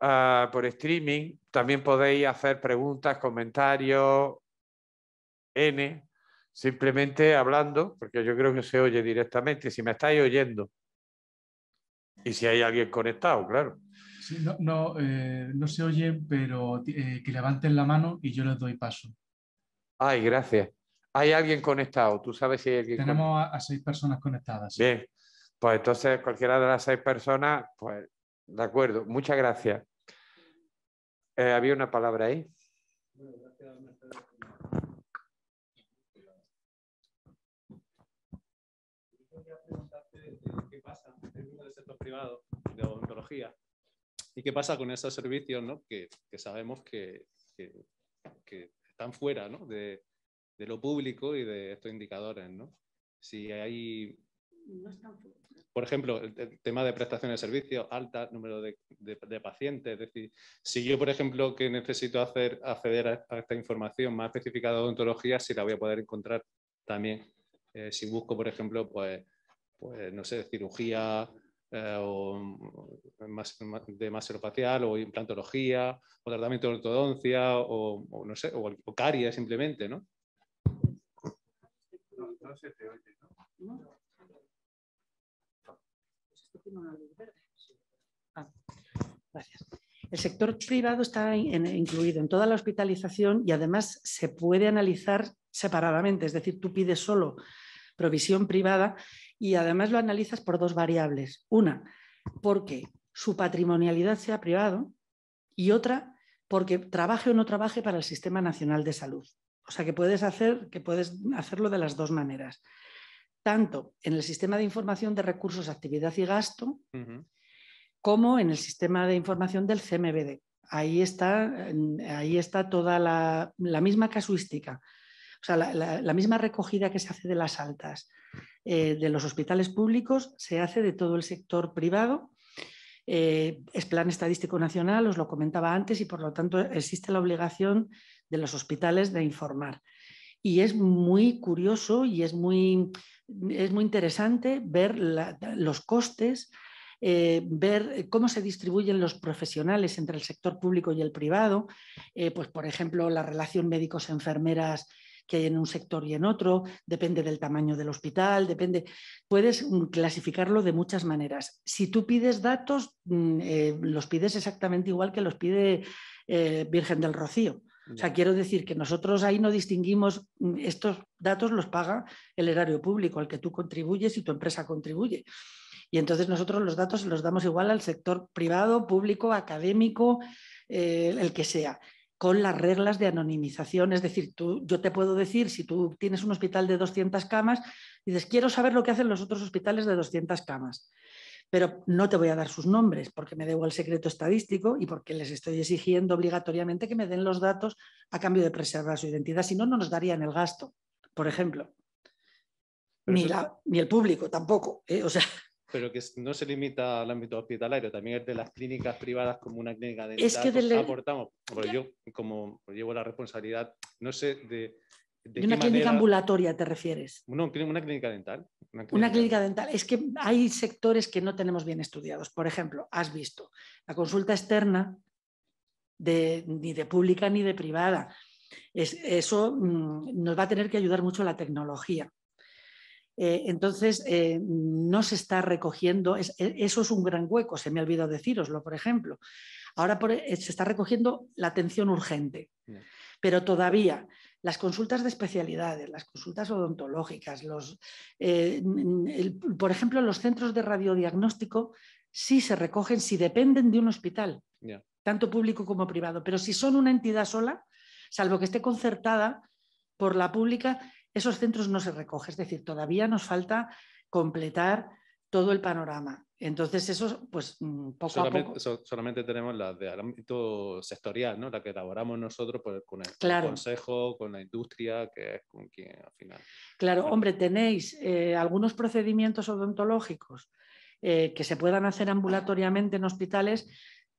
ah, por streaming, también podéis hacer preguntas, comentarios, N, simplemente hablando, porque yo creo que se oye directamente, si me estáis oyendo. Y si hay alguien conectado, claro. Eh, no, se oye, pero eh, que levanten la mano y yo les doy paso. Ay, gracias. Hay alguien conectado. ¿Tú sabes si hay alguien Tenemos a, seis personas conectadas. Bien, pues entonces cualquiera de las seis personas, pues de acuerdo. Muchas gracias. Eh, había una palabra ahí. qué pasa en privado de odontología ¿Y qué pasa con esos servicios que, sabemos que, están fuera de, lo público y de estos indicadores? Si hay, por ejemplo, el, tema de prestación de servicios, alta número de, pacientes. Es decir, si yo, por ejemplo, que necesito hacer, acceder a, esta información más especificada de odontología, si la voy a poder encontrar también. Eh, si busco, por ejemplo, pues, pues no sé, cirugía eh, o mm, más, de o implantología o tratamiento de ortodoncia o, no sé, o, caria simplemente, ¿no? Ah, gracias. El sector privado está incluido en toda la hospitalización y además se puede analizar separadamente, es decir, tú pides solo provisión privada y además lo analizas por dos variables. Una, porque su patrimonialidad sea privado y otra, porque trabaje o no trabaje para el Sistema Nacional de Salud. O sea que puedes, hacer, que puedes hacerlo de las dos maneras. Tanto en el sistema de información de recursos, actividad y gasto, como en el sistema de información del CMBD. Ahí está, ahí está toda la, misma casuística, o sea, la, misma recogida que se hace de las altas, eh, de los hospitales públicos, se hace de todo el sector privado. Eh, es plan estadístico nacional, os lo comentaba antes, y por lo tanto existe la obligación de los hospitales de informar. Y es muy curioso y es muy, interesante ver los costes, eh, ver cómo se distribuyen los profesionales entre el sector público y el privado. pues, por ejemplo, la relación médicos-enfermeras que hay en un sector y en otro, depende del tamaño del hospital, depende. Puedes mm, clasificarlo de muchas maneras. Si tú pides datos, mm, eh, los pides exactamente igual que los pide eh, Virgen del Rocío. O sea, quiero decir que nosotros ahí no distinguimos, mm, estos datos los paga el erario público, al que tú contribuyes y tu empresa contribuye. Y entonces nosotros los datos los damos igual al sector privado, público, académico, eh, el que sea con las reglas de anonimización. Es decir, tú, yo te puedo decir, si tú tienes un hospital de 200 camas, dices, quiero saber lo que hacen los otros hospitales de 200 camas, pero no te voy a dar sus nombres porque me debo al secreto estadístico y porque les estoy exigiendo obligatoriamente que me den los datos a cambio de preservar su identidad, si no, no nos darían el gasto, por ejemplo. Ni, ni, el público tampoco. ¿eh? O sea, pero que no se limita al ámbito hospitalario, también es de las clínicas privadas como una clínica dental. Es que yo como llevo la responsabilidad, no sé, de... ¿De una clínica ambulatoria te refieres? No, una clínica dental. Una clínica... dental. Es que hay sectores que no tenemos bien estudiados. Por ejemplo, has visto la consulta externa, de, ni de pública ni de privada. eso mm, nos va a tener que ayudar mucho la tecnología. Eh, entonces, eh, no se está recogiendo, e, eso es un gran hueco, se me ha olvidado deciroslo, por ejemplo. Ahora eh, se está recogiendo la atención urgente, pero todavía las consultas de especialidades, las consultas odontológicas, los, por ejemplo, los centros de radiodiagnóstico sí se recogen si dependen de un hospital, tanto público como privado, pero si son una entidad sola, salvo que esté concertada por la pública, esos centros no se recoge, es decir, todavía nos falta completar todo el panorama. Entonces, eso, pues mm, poco solamente, a poco. solamente tenemos las de ámbito sectorial, ¿no? La que elaboramos nosotros pues, con, el, consejo, con la industria, que es con quien al final. Claro, hombre, tenéis eh, algunos procedimientos odontológicos eh, que se puedan hacer ambulatoriamente en hospitales,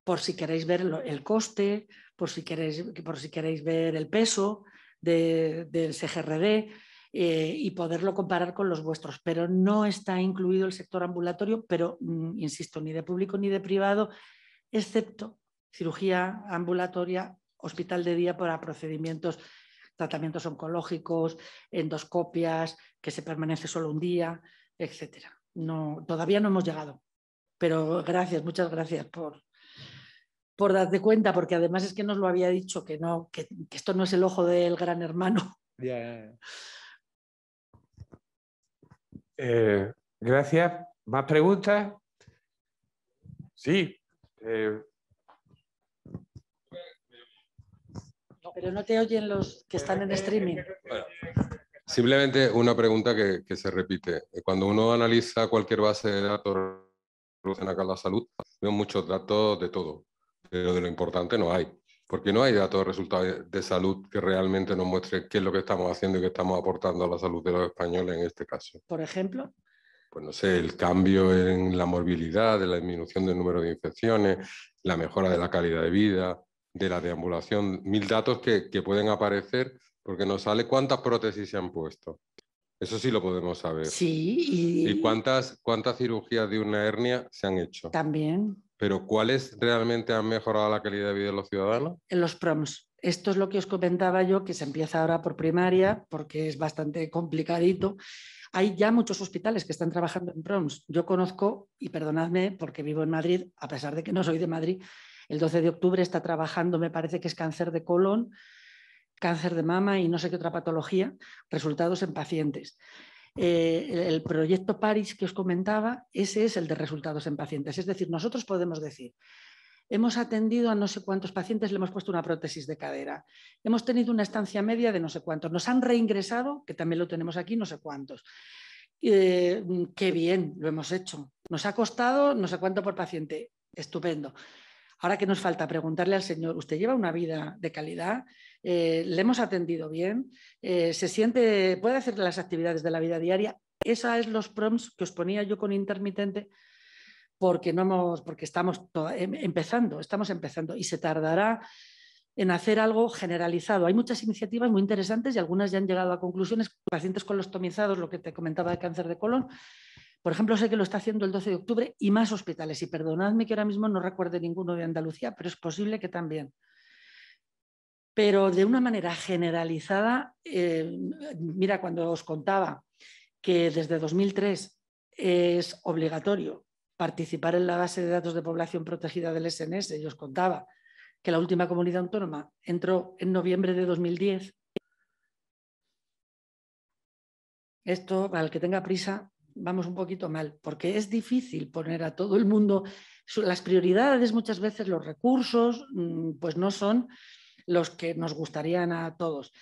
por si queréis ver el coste, por si queréis, por si queréis ver el peso del CGRD. Eh, y poderlo comparar con los vuestros. Pero no está incluido el sector ambulatorio, pero, mm, insisto, ni de público ni de privado, excepto cirugía ambulatoria, hospital de día para procedimientos, tratamientos oncológicos, endoscopias, que se permanece solo un día, etc. No, todavía no hemos llegado, pero gracias, muchas gracias por, por darte cuenta, porque además es que nos lo había dicho, que, no, que, esto no es el ojo del gran hermano. Eh, gracias. ¿Más preguntas? Sí. Eh, pero no te oyen los que están en streaming. simplemente una pregunta que, se repite. Cuando uno analiza cualquier base de datos relacionada acá la salud, veo muchos datos de todo, pero de lo importante no hay porque no hay datos de resultados de salud que realmente nos muestre qué es lo que estamos haciendo y qué estamos aportando a la salud de los españoles en este caso. Por ejemplo. Pues no sé, el cambio en la morbilidad, la disminución del número de infecciones, la mejora de la calidad de vida, de la deambulación, mil datos que, pueden aparecer porque nos sale cuántas prótesis se han puesto. Eso sí lo podemos saber. Sí. ¿Y, cuántas, cuántas cirugías de una hernia se han hecho? También. Pero ¿cuáles realmente han mejorado la calidad de vida de los ciudadanos? En los PROMS. Esto es lo que os comentaba yo, que se empieza ahora por primaria, porque es bastante complicadito. Hay ya muchos hospitales que están trabajando en PROMS. Yo conozco, y perdonadme porque vivo en Madrid, a pesar de que no soy de Madrid, el 12 de octubre está trabajando, me parece que es cáncer de colon, cáncer de mama y no sé qué otra patología, resultados en pacientes. Eh, el proyecto Paris que os comentaba, ese es el de resultados en pacientes. Es decir, nosotros podemos decir, hemos atendido a no sé cuántos pacientes, le hemos puesto una prótesis de cadera, hemos tenido una estancia media de no sé cuántos, nos han reingresado, que también lo tenemos aquí, no sé cuántos. Eh, qué bien, lo hemos hecho. Nos ha costado no sé cuánto por paciente, estupendo. Ahora que nos falta preguntarle al señor, ¿usted lleva una vida de calidad? Eh, le hemos atendido bien, eh, se siente, puede hacer las actividades de la vida diaria. Esa es los prompts que os ponía yo con intermitente porque no porque estamos em, empezando, estamos empezando y se tardará en hacer algo generalizado. Hay muchas iniciativas muy interesantes y algunas ya han llegado a conclusiones. Pacientes colostomizados, lo que te comentaba de cáncer de colon, por ejemplo, sé que lo está haciendo el 12 de octubre y más hospitales. Y perdonadme que ahora mismo no recuerde ninguno de Andalucía, pero es posible que también pero de una manera generalizada, eh, mira, cuando os contaba que desde 2003 es obligatorio participar en la base de datos de población protegida del SNS, y os contaba que la última comunidad autónoma entró en noviembre de 2010. Esto, para el que tenga prisa, vamos un poquito mal, porque es difícil poner a todo el mundo. Las prioridades, muchas veces los recursos, mm, pues no son los que nos gustarían a todos.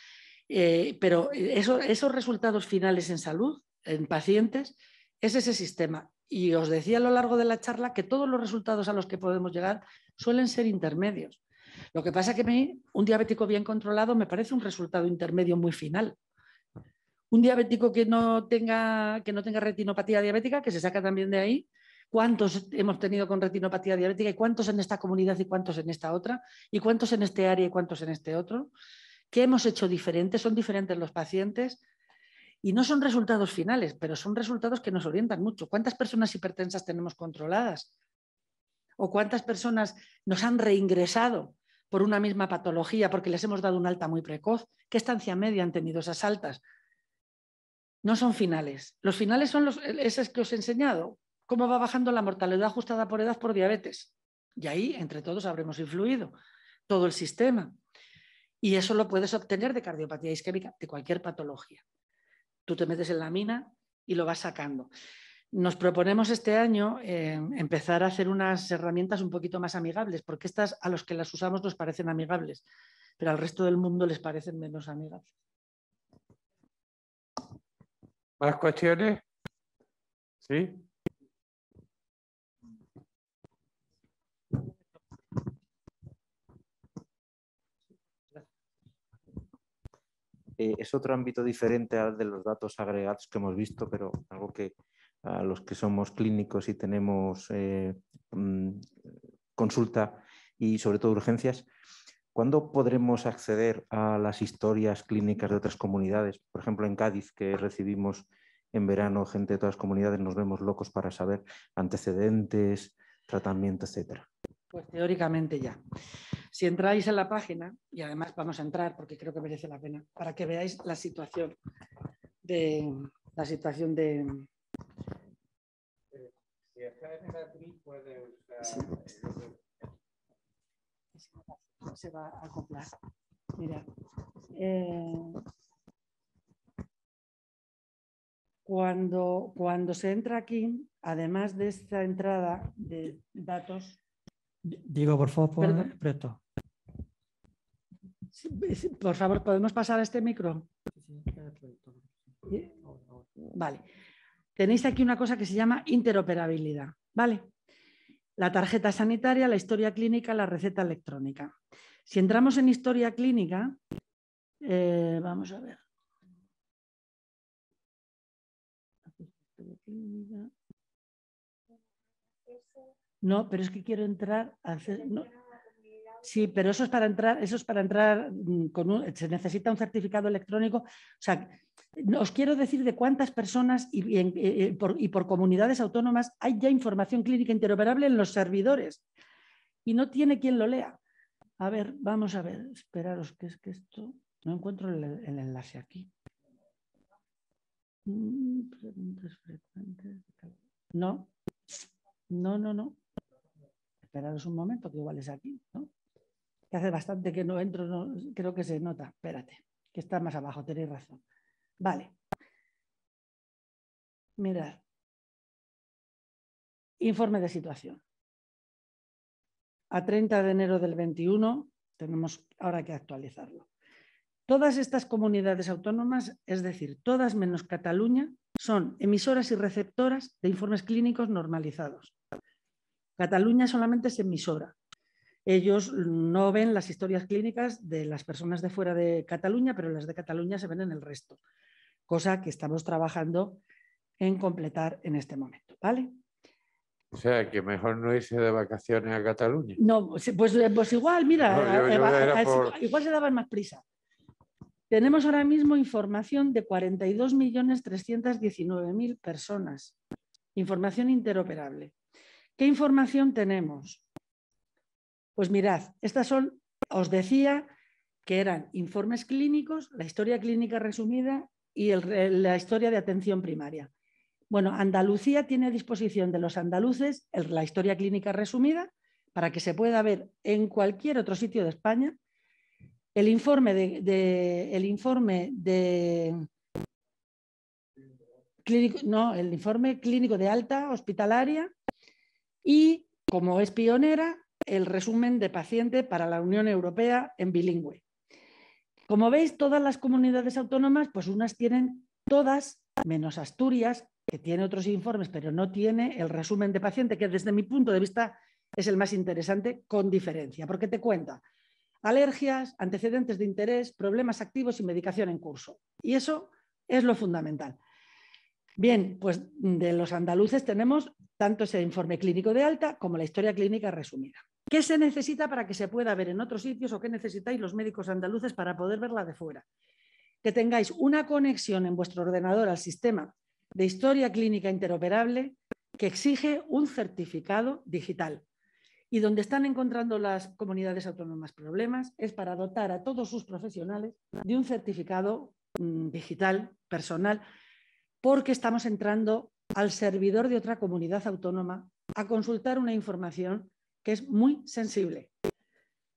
Eh, pero esos resultados finales en salud, en pacientes, es ese sistema. Y os decía a lo largo de la charla que todos los resultados a los que podemos llegar suelen ser intermedios. Lo que pasa es que mí, un diabético bien controlado me parece un resultado intermedio muy final. Un diabético que no tenga, que no tenga retinopatía diabética, que se saca también de ahí, cuántos hemos tenido con retinopatía diabética y cuántos en esta comunidad y cuántos en esta otra, y cuántos en este área y cuántos en este otro, qué hemos hecho diferente, son diferentes los pacientes. Y no son resultados finales, pero son resultados que nos orientan mucho. ¿Cuántas personas hipertensas tenemos controladas? ¿O cuántas personas nos han reingresado por una misma patología porque les hemos dado un alta muy precoz? ¿Qué estancia media han tenido esas altas? No son finales. Los finales son los, esos que os he enseñado, cómo va bajando la mortalidad ajustada por edad por diabetes. Y ahí, entre todos, habremos influido todo el sistema. Y eso lo puedes obtener de cardiopatía isquémica, de cualquier patología. Tú te metes en la mina y lo vas sacando. Nos proponemos este año eh, empezar a hacer unas herramientas un poquito más amigables, porque estas a los que las usamos nos parecen amigables, pero al resto del mundo les parecen menos amigables. ¿Más cuestiones? ¿Sí? Eh, es otro ámbito diferente al de los datos agregados que hemos visto, pero algo que a los que somos clínicos y tenemos eh, mm, consulta y sobre todo urgencias, ¿cuándo podremos acceder a las historias clínicas de otras comunidades? Por ejemplo, en Cádiz, que recibimos en verano gente de todas las comunidades, nos vemos locos para saber antecedentes, tratamiento, etcétera. Pues teóricamente ya. Si entráis en la página, y además vamos a entrar porque creo que merece la pena, para que veáis la situación de la situación de. Si Se va a acoplar. Eh, cuando, cuando se entra aquí, además de esta entrada de datos Digo, por favor, por, Por favor, ¿podemos pasar a este micro? Vale. Tenéis aquí una cosa que se llama interoperabilidad, ¿vale? La tarjeta sanitaria, la historia clínica, la receta electrónica. Si entramos en historia clínica, eh, vamos a ver. No, pero es que quiero entrar a hacer. Sí, pero eso es para entrar, eso es para entrar mm, con se necesita un certificado electrónico. O sea, os quiero decir de cuántas personas eh, eh, y, por, comunidades autónomas hay ya información clínica interoperable en los servidores y no tiene quien lo lea. A ver, vamos a ver, esperaros que es que esto no encuentro el, el enlace aquí. Mm, no, no, no, no esperaros un momento, que igual es aquí, ¿no? Que hace bastante que no entro, creo que se nota, espérate, que está más abajo, tenéis razón. Vale. Mirad. Informe de situación. A 30 de enero del 21 tenemos ahora que actualizarlo. Todas estas comunidades autónomas, es decir, todas menos Cataluña, son emisoras y receptoras de informes clínicos normalizados. Cataluña solamente es emisora. Ellos no ven las historias clínicas de las personas de fuera de Cataluña, pero las de Cataluña se ven en el resto, cosa que estamos trabajando en completar en este momento. ¿vale? O sea, que mejor no irse de vacaciones a Cataluña. No, pues, eh, pues, igual, mira, igual se daban más prisa. Tenemos ahora mismo información de 42.319.000 personas, información interoperable. ¿Qué información tenemos? Pues mirad, estas son, os decía que eran informes clínicos, la historia clínica resumida y la historia de atención primaria. Bueno, Andalucía tiene a disposición de los andaluces la historia clínica resumida para que se pueda ver en cualquier otro sitio de España. El informe de, el informe de no, el informe clínico de alta hospitalaria y, como es pionera, el resumen de paciente para la Unión Europea en bilingüe. Como veis, todas las comunidades autónomas, pues unas tienen todas, menos Asturias, que tiene otros informes, pero no tiene el resumen de paciente, que desde mi punto de vista es el más interesante con diferencia, porque te cuenta alergias, antecedentes de interés, problemas activos y medicación en curso. Y eso es lo fundamental. Bien, pues de los andaluces tenemos tanto ese informe clínico de alta como la historia clínica resumida. ¿Qué se necesita para que se pueda ver en otros sitios o qué necesitáis los médicos andaluces para poder verla de fuera? Que tengáis una conexión en vuestro ordenador al sistema de historia clínica interoperable que exige un certificado digital. Y donde están encontrando las comunidades autónomas problemas es para dotar a todos sus profesionales de un certificado mm, digital personal porque estamos entrando al servidor de otra comunidad autónoma a consultar una información que es muy sensible.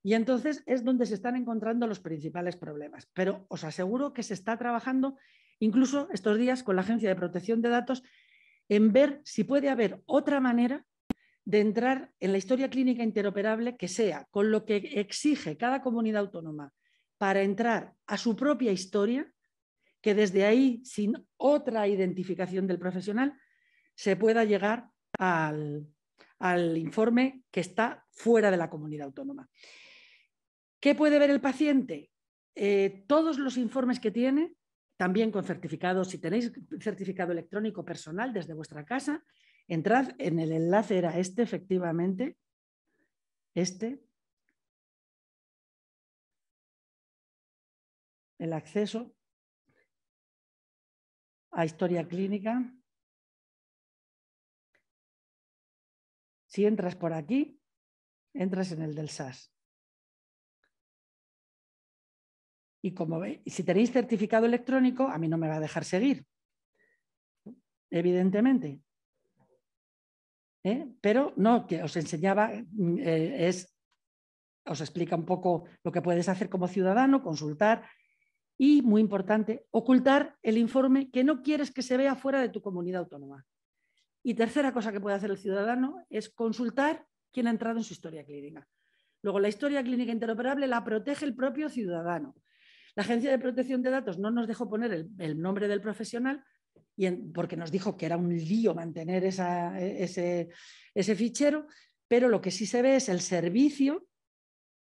Y entonces es donde se están encontrando los principales problemas. Pero os aseguro que se está trabajando incluso estos días con la Agencia de Protección de Datos en ver si puede haber otra manera de entrar en la historia clínica interoperable que sea con lo que exige cada comunidad autónoma para entrar a su propia historia que desde ahí, sin otra identificación del profesional, se pueda llegar al, informe que está fuera de la comunidad autónoma. ¿Qué puede ver el paciente? Eh, todos los informes que tiene, también con certificados, si tenéis certificado electrónico personal desde vuestra casa, entrad en el enlace, era este efectivamente, este, el acceso, a historia clínica. Si entras por aquí, entras en el del SAS. Y como veis, si tenéis certificado electrónico, a mí no me va a dejar seguir, evidentemente. ¿Eh? Pero no, que os enseñaba, mm, eh, es, os explica un poco lo que puedes hacer como ciudadano, consultar, y, muy importante, ocultar el informe que no quieres que se vea fuera de tu comunidad autónoma. Y tercera cosa que puede hacer el ciudadano es consultar quién ha entrado en su historia clínica. Luego, la historia clínica interoperable la protege el propio ciudadano. La Agencia de Protección de Datos no nos dejó poner el, nombre del profesional y porque nos dijo que era un lío mantener e, ese fichero, pero lo que sí se ve es el servicio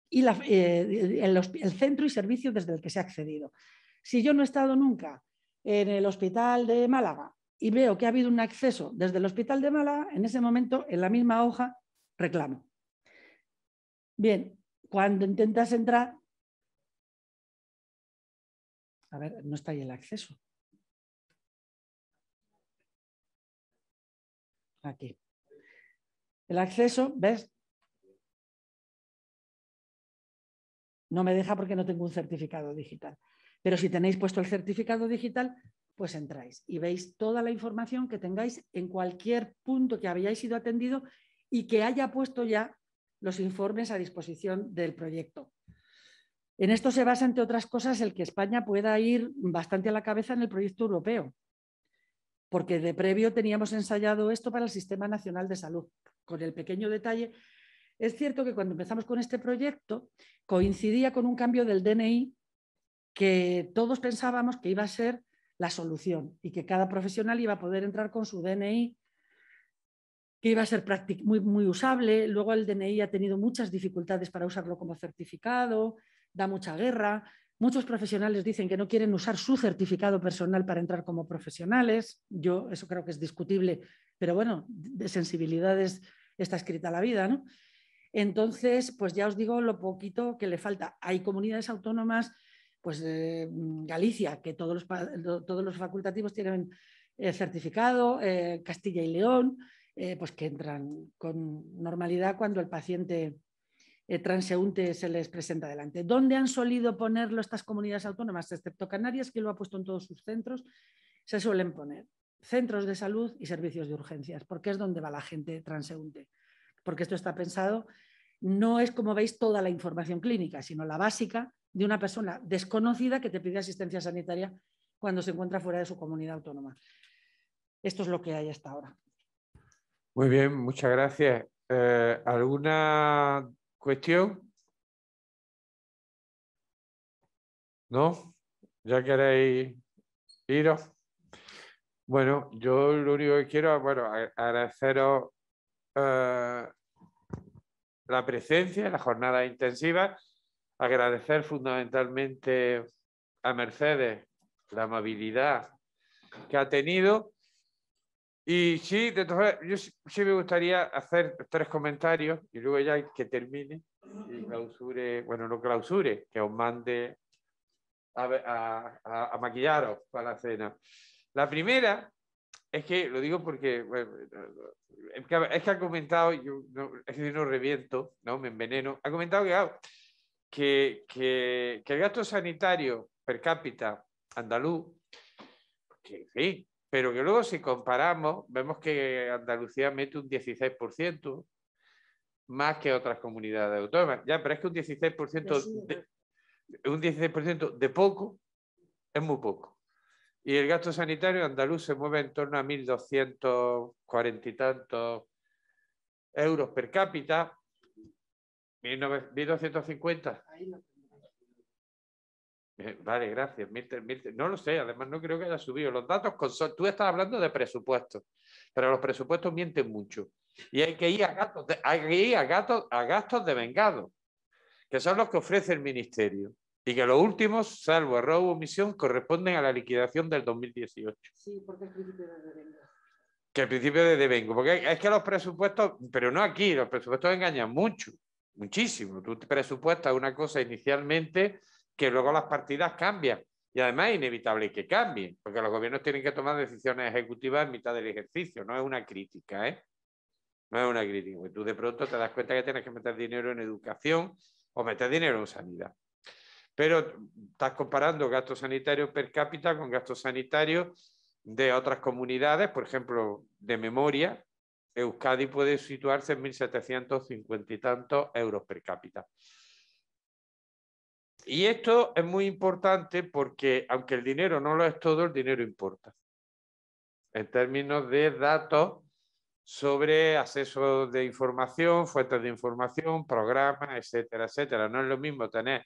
y eh, el, el, centro y servicio desde el que se ha accedido. Si yo no he estado nunca en el hospital de Málaga y veo que ha habido un acceso desde el hospital de Málaga, en ese momento, en la misma hoja, reclamo. Bien, cuando intentas entrar... A ver, no está ahí el acceso. Aquí. El acceso, ¿ves? No me deja porque no tengo un certificado digital. Pero si tenéis puesto el certificado digital, pues entráis y veis toda la información que tengáis en cualquier punto que hayáis sido atendido y que haya puesto ya los informes a disposición del proyecto. En esto se basa, entre otras cosas, el que España pueda ir bastante a la cabeza en el proyecto europeo, porque de previo teníamos ensayado esto para el Sistema Nacional de Salud, con el pequeño detalle es cierto que cuando empezamos con este proyecto coincidía con un cambio del DNI que todos pensábamos que iba a ser la solución y que cada profesional iba a poder entrar con su DNI, que iba a ser muy, muy usable. Luego el DNI ha tenido muchas dificultades para usarlo como certificado, da mucha guerra. Muchos profesionales dicen que no quieren usar su certificado personal para entrar como profesionales. Yo eso creo que es discutible, pero bueno, de sensibilidades está escrita la vida, ¿no? Entonces, pues ya os digo lo poquito que le falta. Hay comunidades autónomas, pues eh, mm, Galicia, que todos los, facultativos tienen certificado, eh, Castilla y León, eh, pues que entran con normalidad cuando el paciente transeúnte se les presenta delante. ¿Dónde han solido ponerlo estas comunidades autónomas, excepto Canarias, que lo ha puesto en todos sus centros? Se suelen poner centros de salud y servicios de urgencias, porque es donde va la gente transeúnte, porque esto está pensado no es, como veis, toda la información clínica, sino la básica de una persona desconocida que te pide asistencia sanitaria cuando se encuentra fuera de su comunidad autónoma. Esto es lo que hay hasta ahora. Muy bien, muchas gracias. Eh, ¿Alguna cuestión? ¿No? ¿Ya queréis iros? Bueno, yo lo único que quiero, bueno, agradeceros eh, la presencia en la jornada intensiva Agradecer fundamentalmente a Mercedes la amabilidad que ha tenido. Y sí, yo sí, me gustaría hacer tres comentarios y luego ya que termine y clausure, bueno, no clausure, que os mande a, a, maquillaros para la cena. La primera es que lo digo porque es, que, ha comentado, yo no, es que no reviento, no me enveneno, ha comentado que, ah, el gasto sanitario per cápita andaluz, sí, pero que luego si comparamos, vemos que Andalucía mete un 16% más que otras comunidades autónomas. Ya, pero es que un 16%, un 16 de poco es muy poco. Y el gasto sanitario andaluz se mueve en torno a 1.240 y tantos euros per cápita, 1.250. Eh, vale, gracias. No lo sé, además no creo que haya subido. Los datos, tú estás hablando de presupuestos, pero los presupuestos mienten mucho. Y hay que ir a gastos, hay ir a gastos, a gastos de vengado, que son los que ofrece el ministerio y que los últimos, salvo robo o omisión, corresponden a la liquidación del 2018. Sí, porque el principio de devengo. Que el principio de devengo, porque es que los presupuestos, pero no aquí, los presupuestos engañan mucho, muchísimo. Tú presupuestas una cosa inicialmente que luego las partidas cambian. Y además es inevitable que cambien, porque los gobiernos tienen que tomar decisiones ejecutivas en mitad del ejercicio, no es una crítica, ¿eh? No es una crítica, tú de pronto te das cuenta que tienes que meter dinero en educación o meter dinero en sanidad pero estás comparando gastos sanitarios per cápita con gastos sanitarios de otras comunidades, por ejemplo, de memoria, Euskadi puede situarse en 1.750 y tantos euros per cápita. Y esto es muy importante porque, aunque el dinero no lo es todo, el dinero importa. En términos de datos sobre acceso de información, fuentes de información, programas, etcétera, etcétera. No es lo mismo tener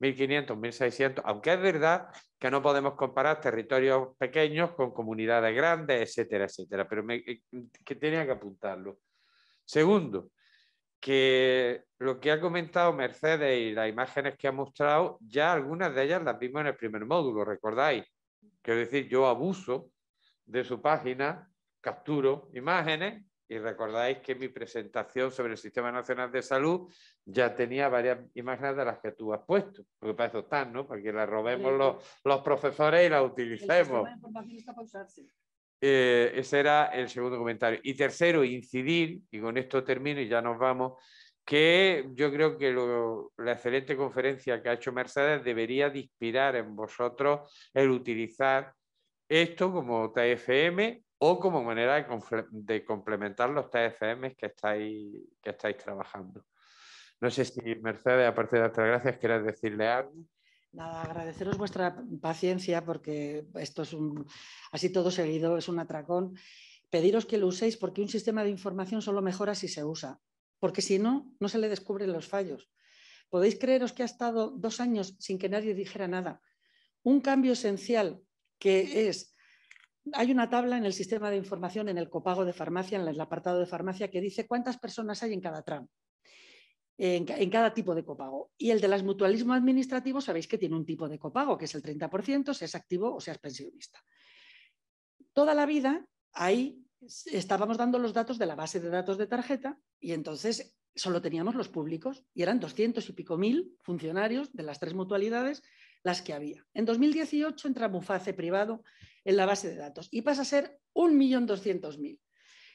1.500, 1.600, aunque es verdad que no podemos comparar territorios pequeños con comunidades grandes, etcétera, etcétera, pero eh, que tenía que apuntarlo. Segundo, que lo que ha comentado Mercedes y las imágenes que ha mostrado, ya algunas de ellas las vimos en el primer módulo, recordáis. Quiero decir, yo abuso de su página, capturo imágenes y recordáis que mi presentación sobre el Sistema Nacional de Salud ya tenía varias imágenes de las que tú has puesto, porque para eso están, ¿no? Porque que las robemos los, profesores y las utilicemos. Eh, ese era el segundo comentario. Y tercero, incidir, y con esto termino y ya nos vamos, que yo creo que la excelente conferencia que ha hecho Mercedes debería de inspirar en vosotros el utilizar esto como TFM o como manera de, complementar los TFM que estáis, trabajando. No sé si Mercedes, aparte de darte gracias, quieres decirle algo. Nada, agradeceros vuestra paciencia porque esto es un, así todo seguido, es un atracón. Pediros que lo uséis porque un sistema de información solo mejora si se usa, porque si no, no se le descubren los fallos. Podéis creeros que ha estado dos años sin que nadie dijera nada. Un cambio esencial que es hay una tabla en el sistema de información, en el copago de farmacia, en el apartado de farmacia, que dice cuántas personas hay en cada tramo, en, cada tipo de copago. Y el de las mutualismo administrativo, sabéis que tiene un tipo de copago, que es el 30%, seas activo o seas pensionista. Toda la vida ahí estábamos dando los datos de la base de datos de tarjeta y entonces solo teníamos los públicos y eran 200 y pico mil funcionarios de las tres mutualidades las que había. En 2018 entra fase privado en la base de datos y pasa a ser 1.200.000.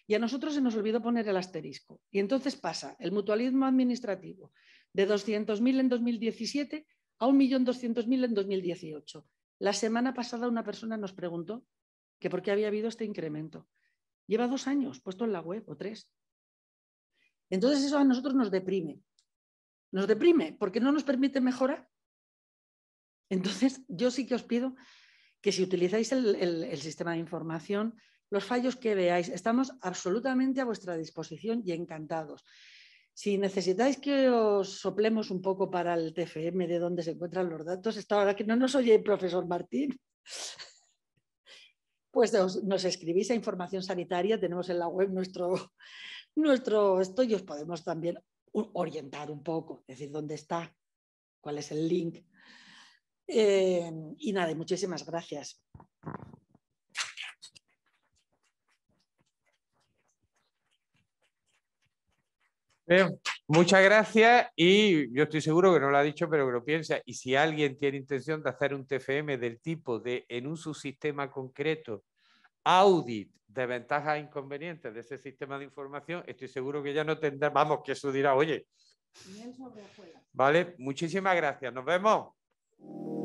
Y a nosotros se nos olvidó poner el asterisco. Y entonces pasa el mutualismo administrativo de 200.000 en 2017 a 1.200.000 en 2018. La semana pasada una persona nos preguntó que por qué había habido este incremento. Lleva dos años puesto en la web o tres. Entonces eso a nosotros nos deprime. Nos deprime porque no nos permite mejorar. Entonces yo sí que os pido que si utilizáis el, sistema de información, los fallos que veáis, estamos absolutamente a vuestra disposición y encantados. Si necesitáis que os soplemos un poco para el TFM de dónde se encuentran los datos, esta ahora que no nos oye el profesor Martín, pues nos escribís a Información Sanitaria, tenemos en la web nuestro, nuestro esto y os podemos también orientar un poco, decir dónde está, cuál es el link eh, y nada, muchísimas gracias. Eh, muchas gracias y yo estoy seguro que no lo ha dicho, pero que lo piensa. Y si alguien tiene intención de hacer un TFM del tipo de en un subsistema concreto, audit de ventajas e inconvenientes de ese sistema de información, estoy seguro que ya no tendrá, vamos, que eso dirá, oye. ¿Vale? Muchísimas gracias. Nos vemos. thank you